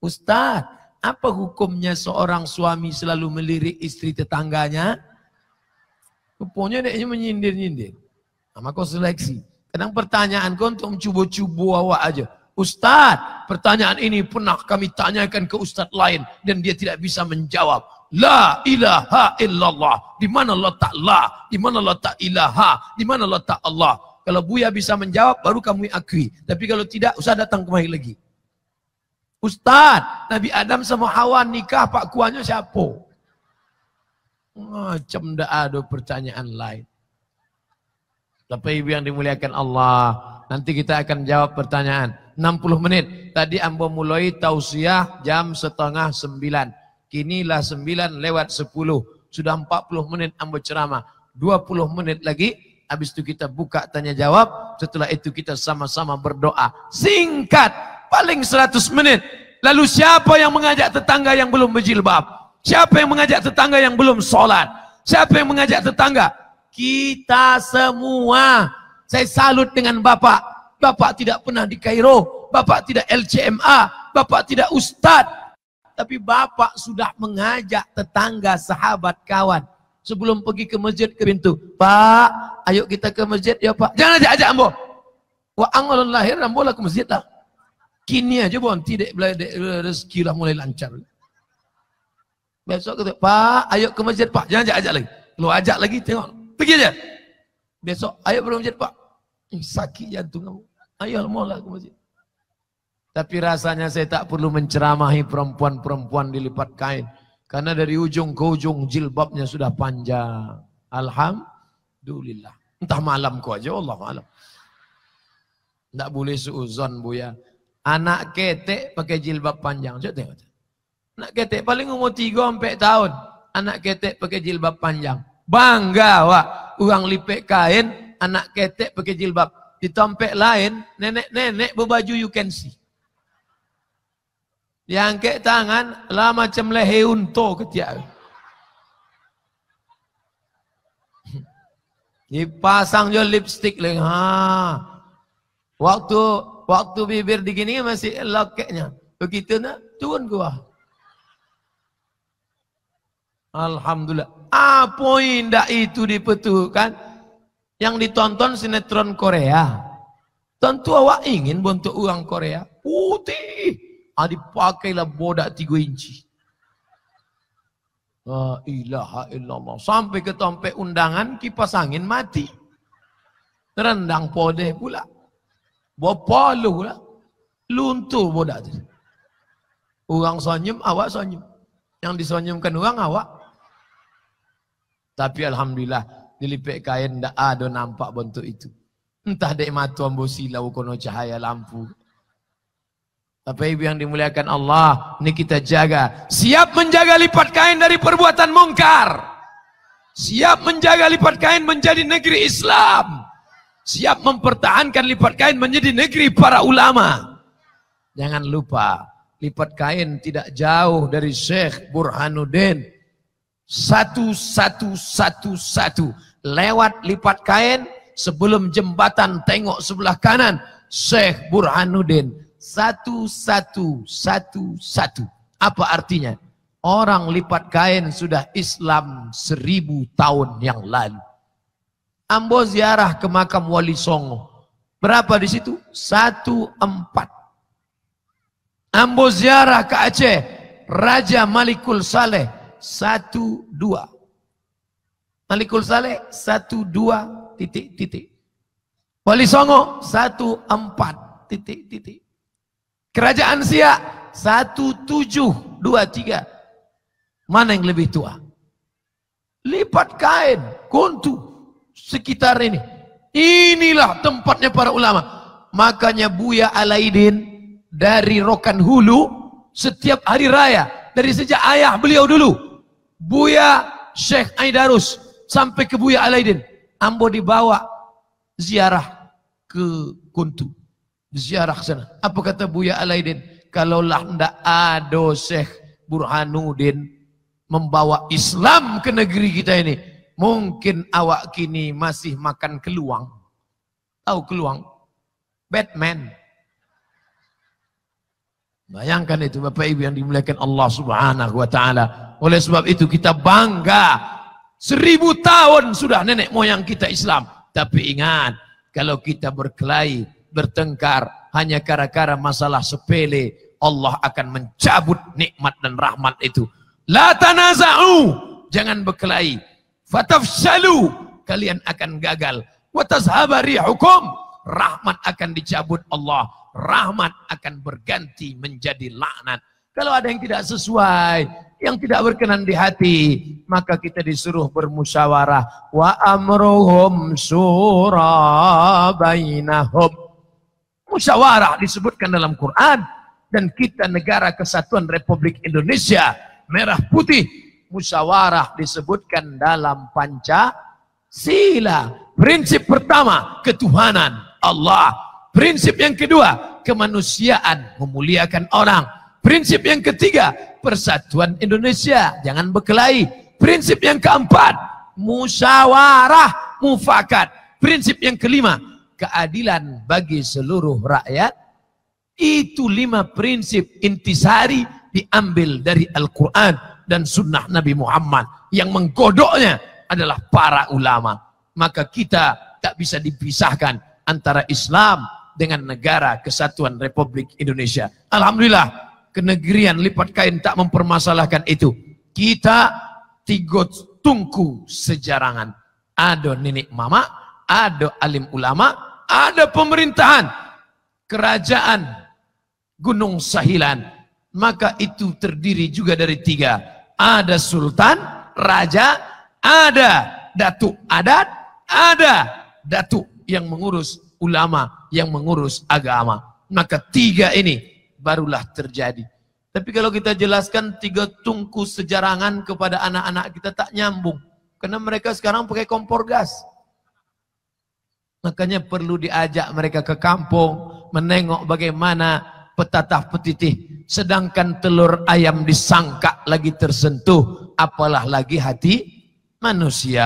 Ustadz, apa hukumnya seorang suami selalu melirik istri tetangganya? Rupanya dia menyindir-nyindir. Sama kau seleksi. Kadang pertanyaan kau untuk mencubu cuba awak aja. Ustaz, pertanyaan ini pernah kami tanyakan ke ustaz lain dan dia tidak bisa menjawab. La ilaha illallah. Di mana letak la? Di mana letak ilaha? Di mana letak Allah? Kalau Buya bisa menjawab baru kamu akui. Tapi kalau tidak, usah datang kemari lagi. Ustad, Nabi Adam sama Hawa nikah Pak Kuannya siapa? Macam oh, tidak ada pertanyaan lain. Tapi ibu yang dimuliakan Allah, nanti kita akan jawab pertanyaan. 60 menit. Tadi ambo mulai tausiah jam setengah 9. Kini lah 9 lewat 10. Sudah 40 menit ambo ceramah. 20 menit lagi. Habis itu kita buka tanya jawab. Setelah itu kita sama-sama berdoa. Singkat paling 100 menit. Lalu siapa yang mengajak tetangga yang belum berjilbab? Siapa yang mengajak tetangga yang belum sholat? Siapa yang mengajak tetangga? Kita semua. Saya salut dengan Bapak. Bapak tidak pernah di Kairo. Bapak tidak LCMA. Bapak tidak Ustad, Tapi Bapak sudah mengajak tetangga, sahabat, kawan. Sebelum pergi ke masjid ke pintu. Pak, ayo kita ke masjid ya Pak. Jangan ajak-ajak ambo. Wa angalun lahir, ambo lah ke masjid lah. Kini aja bon, tidak rezeki lah mulai lancar. Besok kata, Pak, ayo ke masjid Pak. Jangan ajak, ajak lagi. Lu ajak lagi, tengok. Pergi aja. Besok, ayo ke masjid Pak. Eh, sakit jantung kamu. Ayo maulah ke masjid. Tapi rasanya saya tak perlu menceramahi perempuan-perempuan dilipat kain. Karena dari ujung ke ujung jilbabnya sudah panjang. Alhamdulillah. Entah malam kau aja, Allah malam. Tak boleh seuzon, Bu ya. Anak ketek pakai jilbab panjang. Coba tengok. Anak ketek paling umur 3 sampai tahun. Anak ketek pakai jilbab panjang. Bangga wak. Uang lipek kain, anak ketek pakai jilbab. Di tempat lain, nenek-nenek berbaju you can see. Diangkat tangan, lah macam lehe unto ketiak. Dipasang je lipstick lagi. Ha. Waktu Waktu bibir digini masih lakeknya. Begitu nak turun gua. Alhamdulillah. Apa indah itu dipetuhkan? Yang ditonton sinetron Korea. Tentu awak ingin bentuk uang Korea. Putih. Ah, dipakailah bodak tiga inci. La ilaha illallah. Sampai ke ketompe undangan kipas angin mati. Terendang podeh pula. Bapa lu lah. Luntur bodak tu. Orang sonyum, awak sonyum. Yang disonyumkan orang awak. Tapi Alhamdulillah, dilipik kain tak ada nampak bentuk itu. Entah dari matu ambosi lau kono cahaya lampu. Tapi ibu yang dimuliakan Allah, ini kita jaga. Siap menjaga lipat kain dari perbuatan mungkar. Siap menjaga lipat kain menjadi negeri Islam siap mempertahankan lipat kain menjadi negeri para ulama. Jangan lupa, lipat kain tidak jauh dari Syekh Burhanuddin. Satu, satu, satu, satu. Lewat lipat kain sebelum jembatan tengok sebelah kanan. Syekh Burhanuddin. Satu, satu, satu, satu. Apa artinya? Orang lipat kain sudah Islam seribu tahun yang lalu. Ambo ziarah ke makam Wali Songo. Berapa di situ? Satu empat. Ambo ziarah ke Aceh. Raja Malikul Saleh. Satu dua. Malikul Saleh. Satu dua titik titik. Wali Songo. Satu empat titik titik. Kerajaan Sia Satu tujuh dua tiga. Mana yang lebih tua? Lipat kain. Kuntu sekitar ini. Inilah tempatnya para ulama. Makanya Buya Alaidin dari Rokan Hulu setiap hari raya dari sejak ayah beliau dulu Buya Syekh Aidarus sampai ke Buya Alaidin Ambo dibawa ziarah ke Kuntu ziarah ke sana apa kata Buya Alaidin kalaulah ndak ada Syekh Burhanuddin membawa Islam ke negeri kita ini Mungkin awak kini masih makan keluang. Tahu keluang? Batman. Bayangkan itu Bapak Ibu yang dimuliakan Allah Subhanahu wa taala. Oleh sebab itu kita bangga. Seribu tahun sudah nenek moyang kita Islam. Tapi ingat, kalau kita berkelahi, bertengkar hanya kara-kara masalah sepele, Allah akan mencabut nikmat dan rahmat itu. La tanaza'u, jangan berkelahi Fatafshalu, kalian akan gagal. Watazhaba hukum rahmat akan dicabut Allah. Rahmat akan berganti menjadi laknat. Kalau ada yang tidak sesuai, yang tidak berkenan di hati, maka kita disuruh bermusyawarah. Wa amruhum surah bainahum. Musyawarah disebutkan dalam Quran dan kita negara kesatuan Republik Indonesia merah putih musyawarah disebutkan dalam panca sila Prinsip pertama, ketuhanan Allah. Prinsip yang kedua, kemanusiaan, memuliakan orang. Prinsip yang ketiga, persatuan Indonesia, jangan berkelahi. Prinsip yang keempat, musyawarah, mufakat. Prinsip yang kelima, keadilan bagi seluruh rakyat. Itu lima prinsip intisari diambil dari Al-Quran dan sunnah Nabi Muhammad. Yang menggodoknya adalah para ulama. Maka kita tak bisa dipisahkan antara Islam dengan negara kesatuan Republik Indonesia. Alhamdulillah, kenegerian lipat kain tak mempermasalahkan itu. Kita tiga tungku sejarangan. Ada nenek mama, ada alim ulama, ada pemerintahan, kerajaan, gunung sahilan. Maka itu terdiri juga dari tiga ada sultan, raja, ada datu adat, ada datu yang mengurus ulama, yang mengurus agama. Maka tiga ini barulah terjadi. Tapi kalau kita jelaskan tiga tungku sejarangan kepada anak-anak kita tak nyambung. Karena mereka sekarang pakai kompor gas. Makanya perlu diajak mereka ke kampung, menengok bagaimana petatah petitih sedangkan telur ayam disangka lagi tersentuh, apalah lagi hati manusia.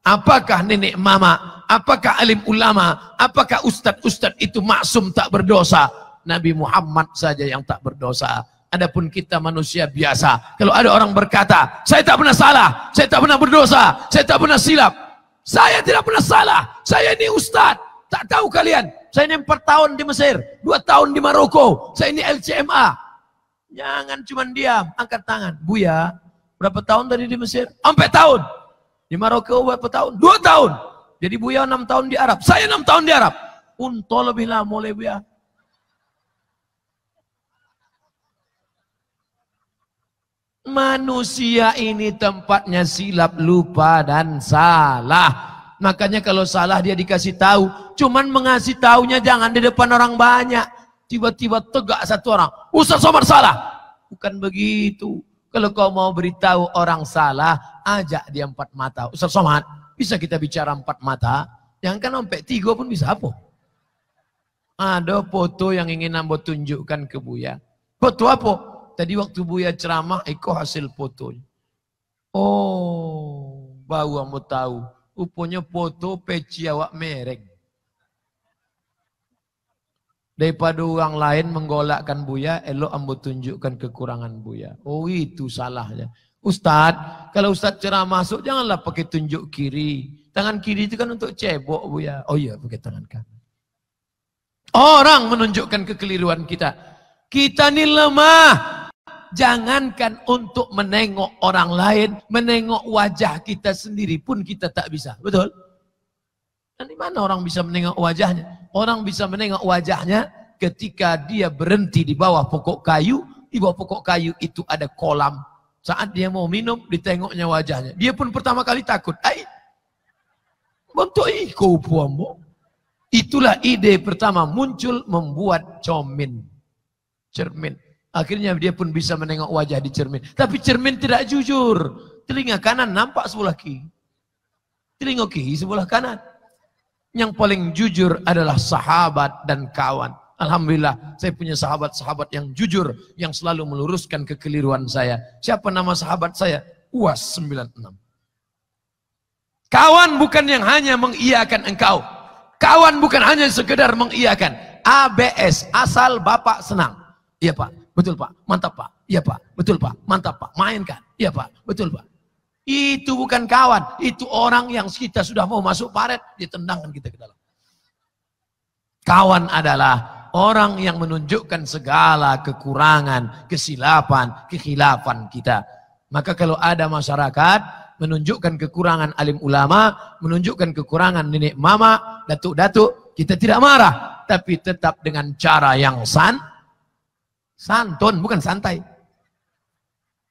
Apakah nenek mama, apakah alim ulama, apakah ustad-ustad itu maksum tak berdosa? Nabi Muhammad saja yang tak berdosa. Adapun kita manusia biasa. Kalau ada orang berkata, saya tak pernah salah, saya tak pernah berdosa, saya tak pernah silap. Saya tidak pernah salah, saya ini ustad Tak tahu kalian, saya ini empat tahun di Mesir, dua tahun di Maroko, saya ini LCMA. Jangan cuma diam, angkat tangan. Buya, berapa tahun tadi di Mesir? Empat tahun. Di Maroko berapa tahun? Dua tahun. Jadi Buya enam tahun di Arab. Saya enam tahun di Arab. Unto lebih lah mulai Buya. Manusia ini tempatnya silap, lupa, dan salah. Makanya kalau salah dia dikasih tahu. Cuman mengasih tahunya jangan di depan orang banyak. Tiba-tiba tegak satu orang. Ustaz Somar salah. Bukan begitu. Kalau kau mau beritahu orang salah, ajak dia empat mata. Ustaz Somad, bisa kita bicara empat mata? Jangan kan sampai tiga pun bisa apa? Ada foto yang ingin nambah tunjukkan ke Buya. Foto apa? Tadi waktu Buya ceramah, Eko hasil fotonya. Oh, bau kamu tahu Upunya foto peci awak mereng. Daripada orang lain menggolakkan Buya, elok ambo tunjukkan kekurangan Buya. Oh itu salahnya. Ustaz, kalau Ustaz cerah masuk janganlah pakai tunjuk kiri. Tangan kiri itu kan untuk cebok Buya. Oh iya pakai tangan kanan. Orang menunjukkan kekeliruan kita. Kita ni lemah jangankan untuk menengok orang lain, menengok wajah kita sendiri pun kita tak bisa. Betul? Dan di mana orang bisa menengok wajahnya? Orang bisa menengok wajahnya ketika dia berhenti di bawah pokok kayu, di bawah pokok kayu itu ada kolam. Saat dia mau minum, ditengoknya wajahnya. Dia pun pertama kali takut. Ai, bentuk kau puambo. Itulah ide pertama muncul membuat comin. Cermin. Akhirnya dia pun bisa menengok wajah di cermin. Tapi cermin tidak jujur. Telinga kanan nampak sebelah kiri. Telinga kiri sebelah kanan. Yang paling jujur adalah sahabat dan kawan. Alhamdulillah saya punya sahabat-sahabat yang jujur. Yang selalu meluruskan kekeliruan saya. Siapa nama sahabat saya? Uas 96. Kawan bukan yang hanya mengiakan engkau. Kawan bukan hanya sekedar mengiakan. ABS, asal Bapak senang. Iya Pak. Betul Pak, mantap Pak. Iya Pak, betul Pak, mantap Pak. Mainkan. Iya Pak, betul Pak. Itu bukan kawan, itu orang yang kita sudah mau masuk paret, ditendangkan kita ke dalam. Kawan adalah orang yang menunjukkan segala kekurangan, kesilapan, kekhilafan kita. Maka kalau ada masyarakat menunjukkan kekurangan alim ulama, menunjukkan kekurangan nenek mama, datuk-datuk, kita tidak marah, tapi tetap dengan cara yang san, Santun, bukan santai.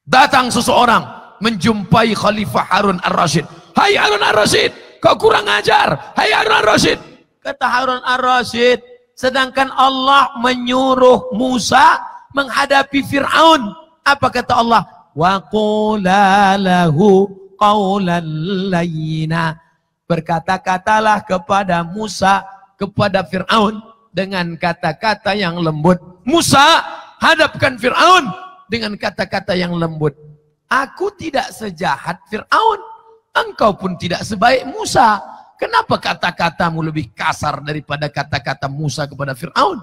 Datang seseorang menjumpai Khalifah Harun ar rashid Hai Harun ar rashid kau kurang ajar. Hai Harun ar rashid Kata Harun ar rashid sedangkan Allah menyuruh Musa menghadapi Fir'aun. Apa kata Allah? Wa lahu qawlan Berkata-katalah kepada Musa, kepada Fir'aun dengan kata-kata yang lembut. Musa hadapkan Fir'aun dengan kata-kata yang lembut. Aku tidak sejahat Fir'aun. Engkau pun tidak sebaik Musa. Kenapa kata-katamu lebih kasar daripada kata-kata Musa kepada Fir'aun?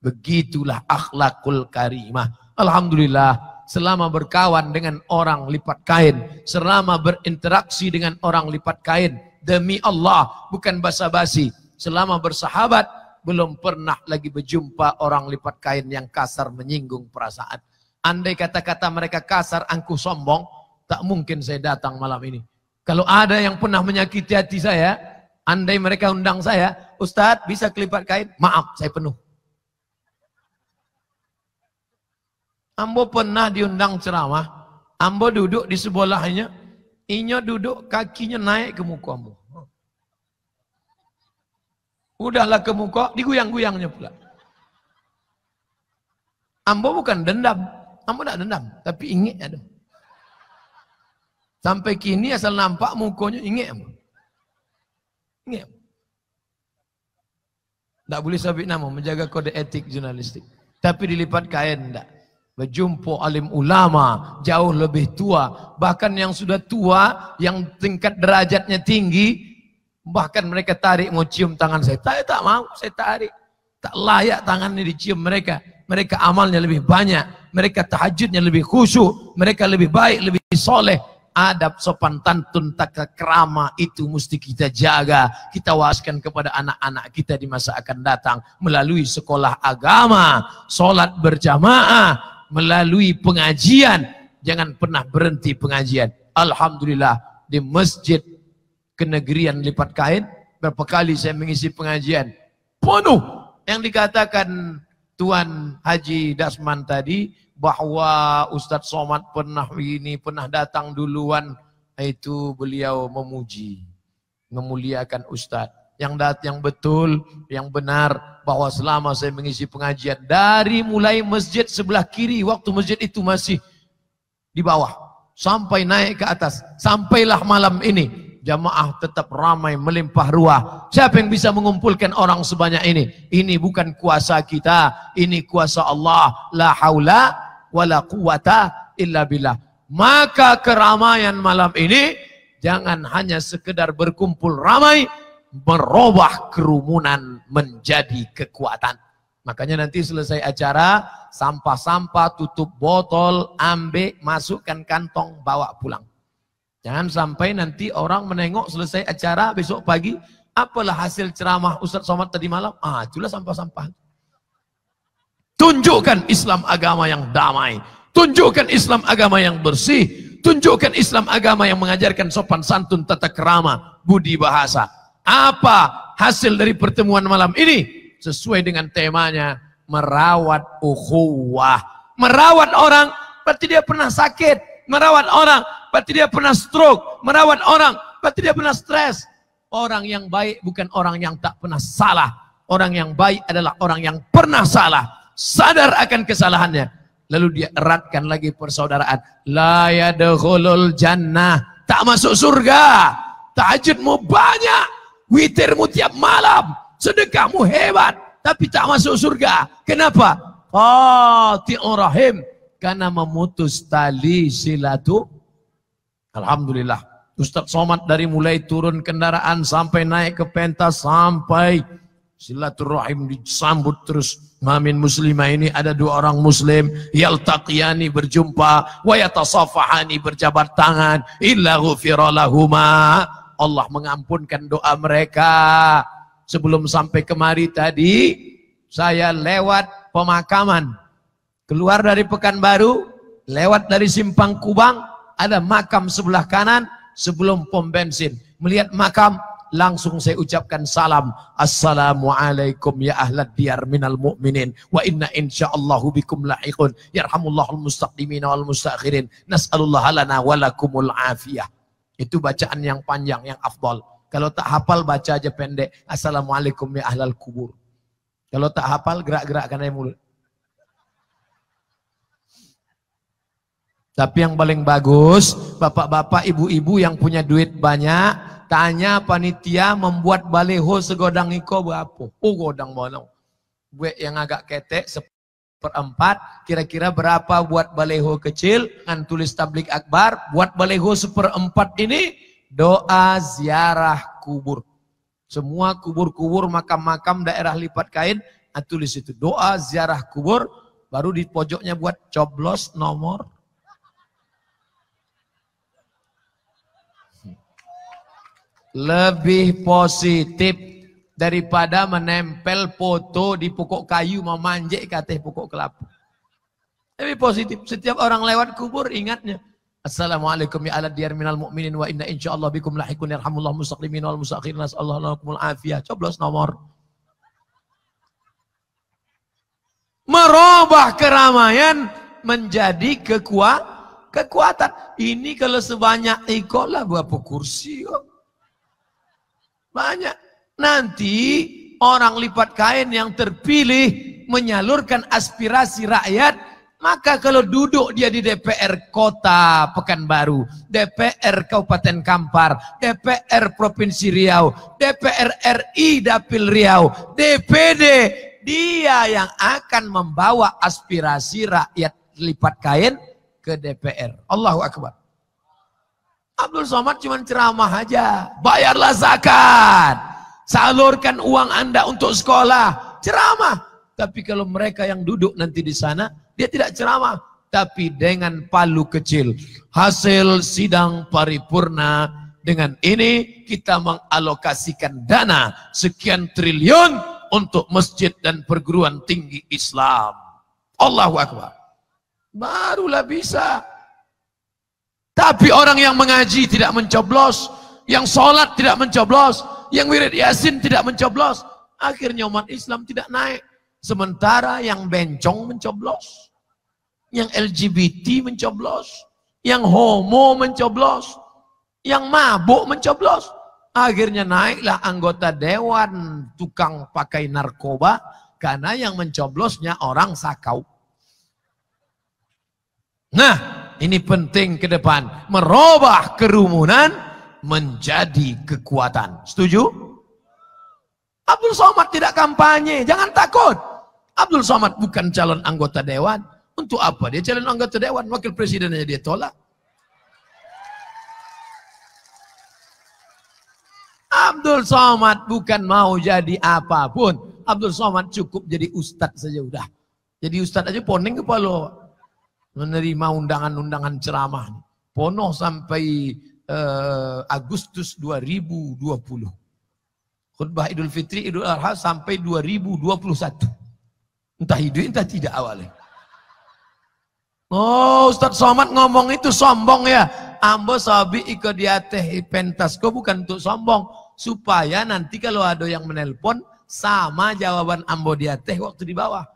Begitulah akhlakul karimah. Alhamdulillah selama berkawan dengan orang lipat kain. Selama berinteraksi dengan orang lipat kain. Demi Allah bukan basa-basi. Selama bersahabat belum pernah lagi berjumpa orang lipat kain yang kasar menyinggung perasaan. Andai kata-kata mereka kasar, angkuh sombong, tak mungkin saya datang malam ini. Kalau ada yang pernah menyakiti hati saya, andai mereka undang saya, Ustadz bisa kelipat kain, maaf saya penuh. Ambo pernah diundang ceramah, Ambo duduk di sebelahnya, Inyo duduk kakinya naik ke muka Ambo. Udahlah ke muka, diguyang-guyangnya pula. Ambo bukan dendam. Ambo tidak dendam, tapi ingat ada. Sampai kini asal nampak mukanya ingat. Ambo. Tak Tidak boleh sabit nama, menjaga kode etik jurnalistik. Tapi dilipat kain tidak. Berjumpa alim ulama, jauh lebih tua. Bahkan yang sudah tua, yang tingkat derajatnya tinggi, Bahkan mereka tarik mau cium tangan saya. Saya tak mau, saya tarik. Tak layak tangannya dicium mereka. Mereka amalnya lebih banyak. Mereka tahajudnya lebih khusyuk. Mereka lebih baik, lebih soleh. Adab sopan tantun tak kerama itu mesti kita jaga. Kita waskan kepada anak-anak kita di masa akan datang. Melalui sekolah agama. Solat berjamaah. Melalui pengajian. Jangan pernah berhenti pengajian. Alhamdulillah di masjid kenegerian lipat kain. Berapa kali saya mengisi pengajian. Penuh yang dikatakan Tuan Haji Dasman tadi bahwa Ustadz Somad pernah ini, pernah datang duluan. Itu beliau memuji, memuliakan Ustadz. Yang dat yang betul, yang benar bahwa selama saya mengisi pengajian dari mulai masjid sebelah kiri waktu masjid itu masih di bawah sampai naik ke atas sampailah malam ini jamaah tetap ramai melimpah ruah. Siapa yang bisa mengumpulkan orang sebanyak ini? Ini bukan kuasa kita, ini kuasa Allah. La haula wala quwata illa billah. Maka keramaian malam ini jangan hanya sekedar berkumpul ramai, merubah kerumunan menjadi kekuatan. Makanya nanti selesai acara, sampah-sampah, tutup botol, ambek, masukkan kantong, bawa pulang. Jangan sampai nanti orang menengok selesai acara besok pagi, apalah hasil ceramah Ustaz Somad tadi malam? Ah, itulah sampah-sampah. Tunjukkan Islam agama yang damai. Tunjukkan Islam agama yang bersih. Tunjukkan Islam agama yang mengajarkan sopan santun, tata kerama, budi bahasa. Apa hasil dari pertemuan malam ini? Sesuai dengan temanya, merawat ukhuwah. Merawat orang, berarti dia pernah sakit. Merawat orang, berarti dia pernah stroke, merawat orang, berarti dia pernah stres. Orang yang baik bukan orang yang tak pernah salah. Orang yang baik adalah orang yang pernah salah. Sadar akan kesalahannya. Lalu dia eratkan lagi persaudaraan. La yadukhulul jannah. Tak masuk surga. Tahajudmu banyak. Witirmu tiap malam. Sedekahmu hebat. Tapi tak masuk surga. Kenapa? Oh, rahim. Karena memutus tali silaturahim. Alhamdulillah. Ustadz Somad dari mulai turun kendaraan sampai naik ke pentas sampai silaturahim disambut terus mamin muslimah ini ada dua orang muslim yaltaqiyani berjumpa Wayatasafahani berjabat tangan illa gufirolahuma. Allah mengampunkan doa mereka sebelum sampai kemari tadi saya lewat pemakaman keluar dari Pekanbaru lewat dari simpang Kubang ada makam sebelah kanan sebelum pom bensin. Melihat makam, langsung saya ucapkan salam. Assalamualaikum ya ahlat diyar minal mu'minin. Wa inna insya'allahu bikum la'iqun. Yarhamullahul mustaqdimina wal mustaqhirin. Nas'alullah lana walakumul afiyah. Itu bacaan yang panjang, yang afdol. Kalau tak hafal, baca aja pendek. Assalamualaikum ya ahlal kubur. Kalau tak hafal, gerak-gerakkan aja mulut. Tapi yang paling bagus, bapak-bapak, ibu-ibu yang punya duit banyak, tanya panitia membuat baleho segodang iko berapa? Oh godang mana? Gue yang agak ketek seperempat, kira-kira berapa buat baleho kecil? Kan tulis tablik akbar, buat baleho seperempat ini doa ziarah kubur. Semua kubur-kubur, makam-makam daerah lipat kain, nah tulis itu doa ziarah kubur, baru di pojoknya buat coblos nomor Lebih positif daripada menempel foto di pokok kayu memanjik katih pokok kelapa. Lebih positif. Setiap orang lewat kubur ingatnya. Assalamualaikum ya ala diar minal mu'minin wa inna insyaallah bikum lahikun yarhamullah mustaqlimin wal mustaqlimin nasallahu lakumul afiyah. Coblos nomor. Merubah keramaian menjadi kekuat kekuatan. Ini kalau sebanyak ikolah berapa kursi kok. Banyak. Nanti orang lipat kain yang terpilih menyalurkan aspirasi rakyat, maka kalau duduk dia di DPR Kota Pekanbaru, DPR Kabupaten Kampar, DPR Provinsi Riau, DPR RI Dapil Riau, DPD, dia yang akan membawa aspirasi rakyat lipat kain ke DPR. Allahu Akbar. Abdul Somad cuma ceramah aja. Bayarlah zakat. Salurkan uang Anda untuk sekolah. Ceramah. Tapi kalau mereka yang duduk nanti di sana, dia tidak ceramah. Tapi dengan palu kecil. Hasil sidang paripurna. Dengan ini kita mengalokasikan dana sekian triliun untuk masjid dan perguruan tinggi Islam. Allahu Akbar. Barulah bisa tapi orang yang mengaji tidak mencoblos, yang sholat tidak mencoblos, yang wirid yasin tidak mencoblos. Akhirnya umat Islam tidak naik. Sementara yang bencong mencoblos, yang LGBT mencoblos, yang homo mencoblos, yang mabuk mencoblos. Akhirnya naiklah anggota dewan tukang pakai narkoba karena yang mencoblosnya orang sakau. Nah, ini penting ke depan. Merubah kerumunan menjadi kekuatan. Setuju? Abdul Somad tidak kampanye. Jangan takut. Abdul Somad bukan calon anggota Dewan. Untuk apa? Dia calon anggota Dewan. Wakil presidennya dia tolak. Abdul Somad bukan mau jadi apapun. Abdul Somad cukup jadi ustadz saja udah. Jadi ustadz aja poning kepala menerima undangan-undangan ceramah. Ponoh sampai uh, Agustus 2020. Khutbah Idul Fitri, Idul Adha sampai 2021. Entah hidup, entah tidak awalnya. Oh Ustadz Somad ngomong itu sombong ya. Ambo sabi ikut iko pentas pentasko bukan untuk sombong. Supaya nanti kalau ada yang menelpon sama jawaban Ambo ateh waktu di bawah.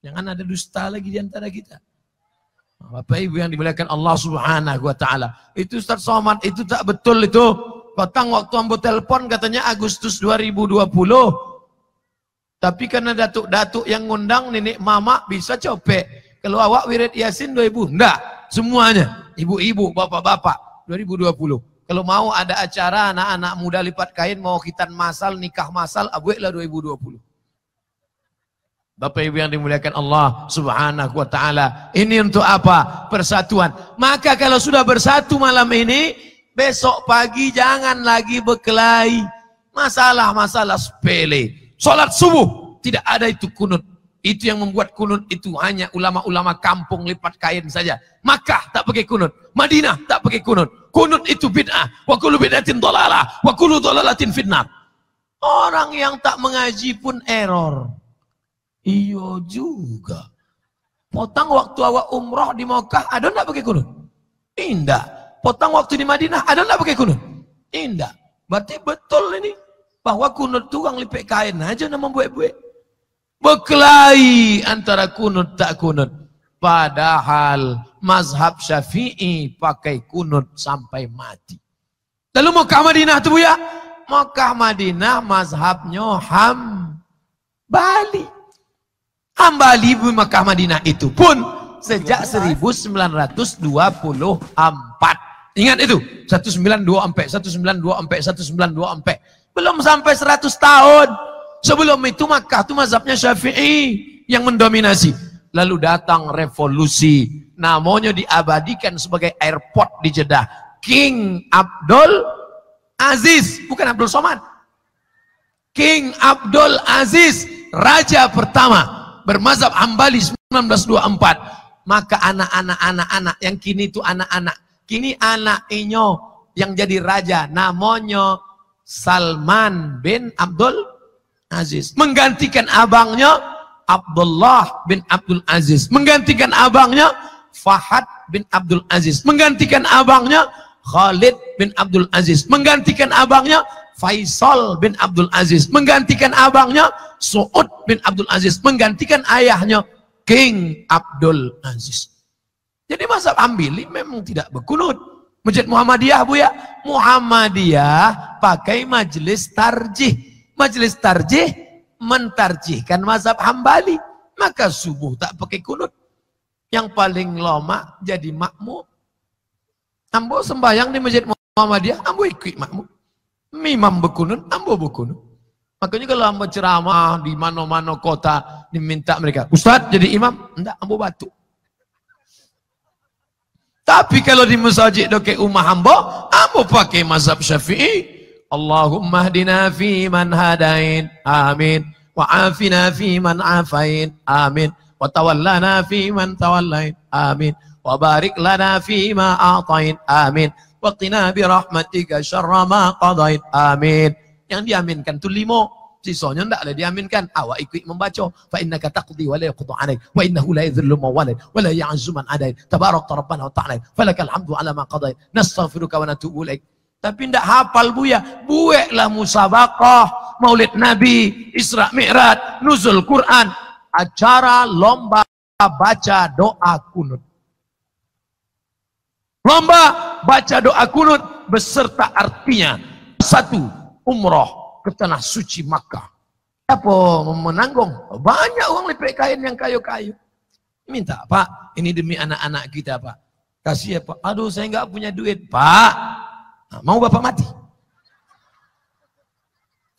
Jangan ada dusta lagi di antara kita. Bapak Ibu yang dimuliakan Allah Subhanahu wa taala. Itu Ustaz Somad itu tak betul itu. Batang waktu ambo telepon katanya Agustus 2020. Tapi karena datuk-datuk yang ngundang nenek mama bisa copek. Kalau awak wirid Yasin 2000, enggak. Semuanya, ibu-ibu, bapak-bapak 2020. Kalau mau ada acara anak-anak muda lipat kain mau khitan masal, nikah masal, abuiklah 2020. Bapak Ibu yang dimuliakan Allah Subhanahu wa taala. Ini untuk apa? Persatuan. Maka kalau sudah bersatu malam ini, besok pagi jangan lagi berkelahi. Masalah-masalah sepele. Salat subuh tidak ada itu kunut. Itu yang membuat kunut itu hanya ulama-ulama kampung lipat kain saja. Makkah tak pakai kunut, Madinah tak pakai kunut. Kunut itu bid'ah, wa kullu bid'atin dhalalah. wa kullu dhalalatin fitnah. Orang yang tak mengaji pun error. Iya juga. Potong waktu awak umroh di Mekah, ada enggak pakai kunut? Indah. Potong waktu di Madinah, ada enggak pakai kunut? Indah. Berarti betul ini bahwa kunut tukang lipik kain aja nama membuat buat Berkelahi antara kunut tak kunut. Padahal mazhab syafi'i pakai kunut sampai mati. Lalu Mekah Madinah tuh ya? Mekah Madinah mazhabnya ham Bali. Hamba Hambali Mekah Madinah itu pun sejak 1924. Ingat itu, 1924, 1924, 1924. Belum sampai 100 tahun. Sebelum itu Makkah itu mazhabnya Syafi'i yang mendominasi. Lalu datang revolusi. Namanya diabadikan sebagai airport di Jeddah. King Abdul Aziz, bukan Abdul Somad. King Abdul Aziz, raja pertama bermazhab Hambali 1924 maka anak-anak anak-anak yang kini itu anak-anak kini anak inyo yang jadi raja namanya Salman bin Abdul Aziz menggantikan abangnya Abdullah bin Abdul Aziz menggantikan abangnya Fahad bin Abdul Aziz menggantikan abangnya Khalid bin Abdul Aziz menggantikan abangnya Faisal bin Abdul Aziz menggantikan abangnya Suud bin Abdul Aziz menggantikan ayahnya King Abdul Aziz. Jadi masa Ambili memang tidak berkunut. Masjid Muhammadiyah Bu ya, Muhammadiyah pakai majelis tarjih. Majelis tarjih mentarjihkan mazhab Hambali, maka subuh tak pakai kunut. Yang paling lama jadi makmum. Ambo sembahyang di Masjid Muhammadiyah, ambo ikut makmum. Mimam bekunun, ambo bekunun. Makanya kalau ambo ceramah di mana-mana kota diminta mereka, Ustaz jadi imam, enggak ambo batu. Tapi kalau di masjid doke umah ambo, ambo pakai mazhab syafi'i. Allahumma hdina fi man hadain, amin. Wa afina fi man afain, amin. Wa tawallana fi man tawallain, amin. Wa barik lana fi ma a'tain, amin. Waqina bi rahmatika syarra ma qadait. Amin. Yang diaminkan tu limo. Sisanya tidak ada diaminkan. Awak ikut membaca. Fa inna ka taqdi wa la yaqudu alaik. Wa innahu la yadhillu ma Wa la ya'azzu man adaik. Tabarak rabbana wa ta'ala. Falakal hamdu ala ma qadait. Nastaghfiruka wa natubu ilaik. Tapi tidak hafal Buya. Bueklah musabakah. Maulid Nabi. Isra Mi'raj. Nuzul Quran. Acara lomba baca doa kunut. Lomba baca doa kunut beserta artinya. Satu, umroh ke tanah suci Makkah. Apa menanggung? Banyak uang lepek kain yang kayu-kayu. Minta, Pak, ini demi anak-anak kita, Pak. Kasih ya, Pak. Aduh, saya nggak punya duit, Pak. Nah, mau Bapak mati?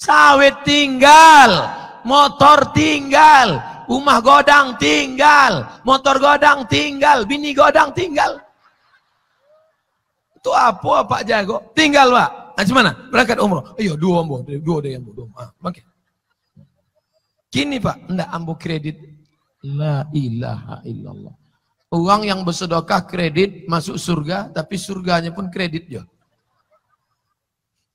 Sawit tinggal, motor tinggal, rumah godang tinggal, motor godang tinggal, bini godang tinggal. Tu apa Pak Jago? Tinggal Pak. Nah, gimana? Berangkat umroh. Ayo dua ambo, dua dia ambo, dua. Ah, makin. Okay. Kini Pak, ndak ambo kredit. La ilaha illallah. Uang yang bersedekah kredit masuk surga, tapi surganya pun kredit yo.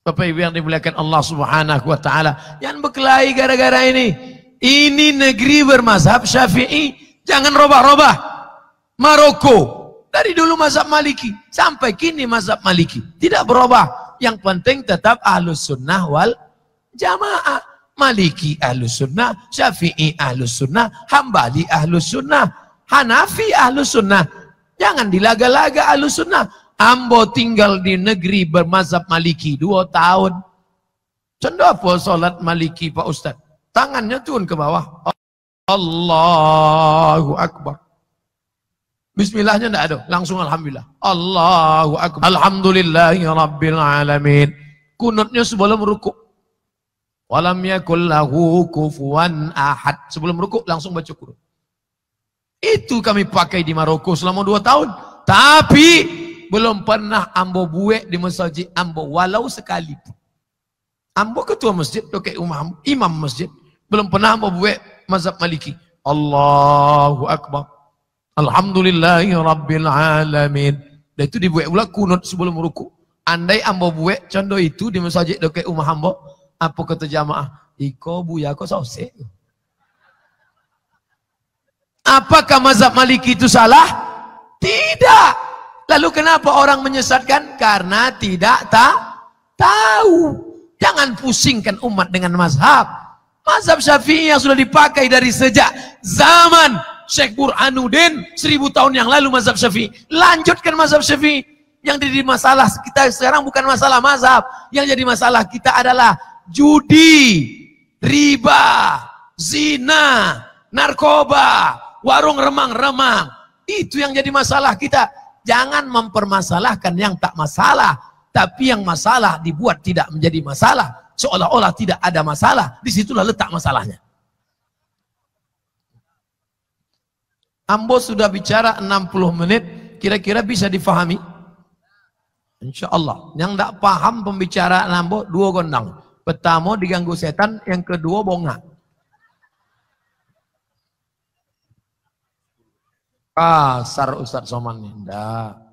Bapak Ibu yang dimuliakan Allah Subhanahu wa taala, jangan berkelahi gara-gara ini. Ini negeri bermazhab Syafi'i, jangan robah-robah. Maroko, dari dulu mazhab maliki, sampai kini mazhab maliki. Tidak berubah. Yang penting tetap ahlus sunnah wal jamaah. Maliki ahlus sunnah, syafi'i ahlus sunnah, hambali ahlus sunnah, hanafi ahlus sunnah. Jangan dilaga-laga ahlus sunnah. Ambo tinggal di negeri bermazhab maliki dua tahun. apa salat maliki Pak Ustaz. Tangannya turun ke bawah. Allahu Akbar. Bismillahnya tidak ada, langsung alhamdulillah. Allahu akbar. Alhamdulillahi rabbil alamin. Kunutnya sebelum rukuk. Walam yakul kufuan ahad. Sebelum rukuk langsung baca kunut. Itu kami pakai di Maroko selama dua tahun. Tapi belum pernah ambo buek di masjid ambo walau sekali. Ambo ketua masjid, tokek imam, imam masjid. Belum pernah ambo buek mazhab Maliki. Allahu akbar. Alhamdulillahi Rabbil Alamin. Dan itu dibuat pula kunut sebelum ruku. Andai ambo buat condo itu di masjid dekat rumah ambo. Apa kata jamaah? Iko buya ko sause. Apakah mazhab maliki itu salah? Tidak. Lalu kenapa orang menyesatkan? Karena tidak ta tahu. Jangan pusingkan umat dengan mazhab. Mazhab syafi'i yang sudah dipakai dari sejak zaman Syekh Burhanuddin seribu tahun yang lalu mazhab Syafi'i. Lanjutkan mazhab Syafi'i. Yang jadi masalah kita sekarang bukan masalah mazhab. Yang jadi masalah kita adalah judi, riba, zina, narkoba, warung remang-remang. Itu yang jadi masalah kita. Jangan mempermasalahkan yang tak masalah. Tapi yang masalah dibuat tidak menjadi masalah. Seolah-olah tidak ada masalah. Disitulah letak masalahnya. Ambo sudah bicara 60 menit, kira-kira bisa difahami? Insya Allah. Yang tidak paham pembicaraan Ambo, dua gondang. Pertama diganggu setan, yang kedua bonga. Kasar Ustaz Soman. Tidak.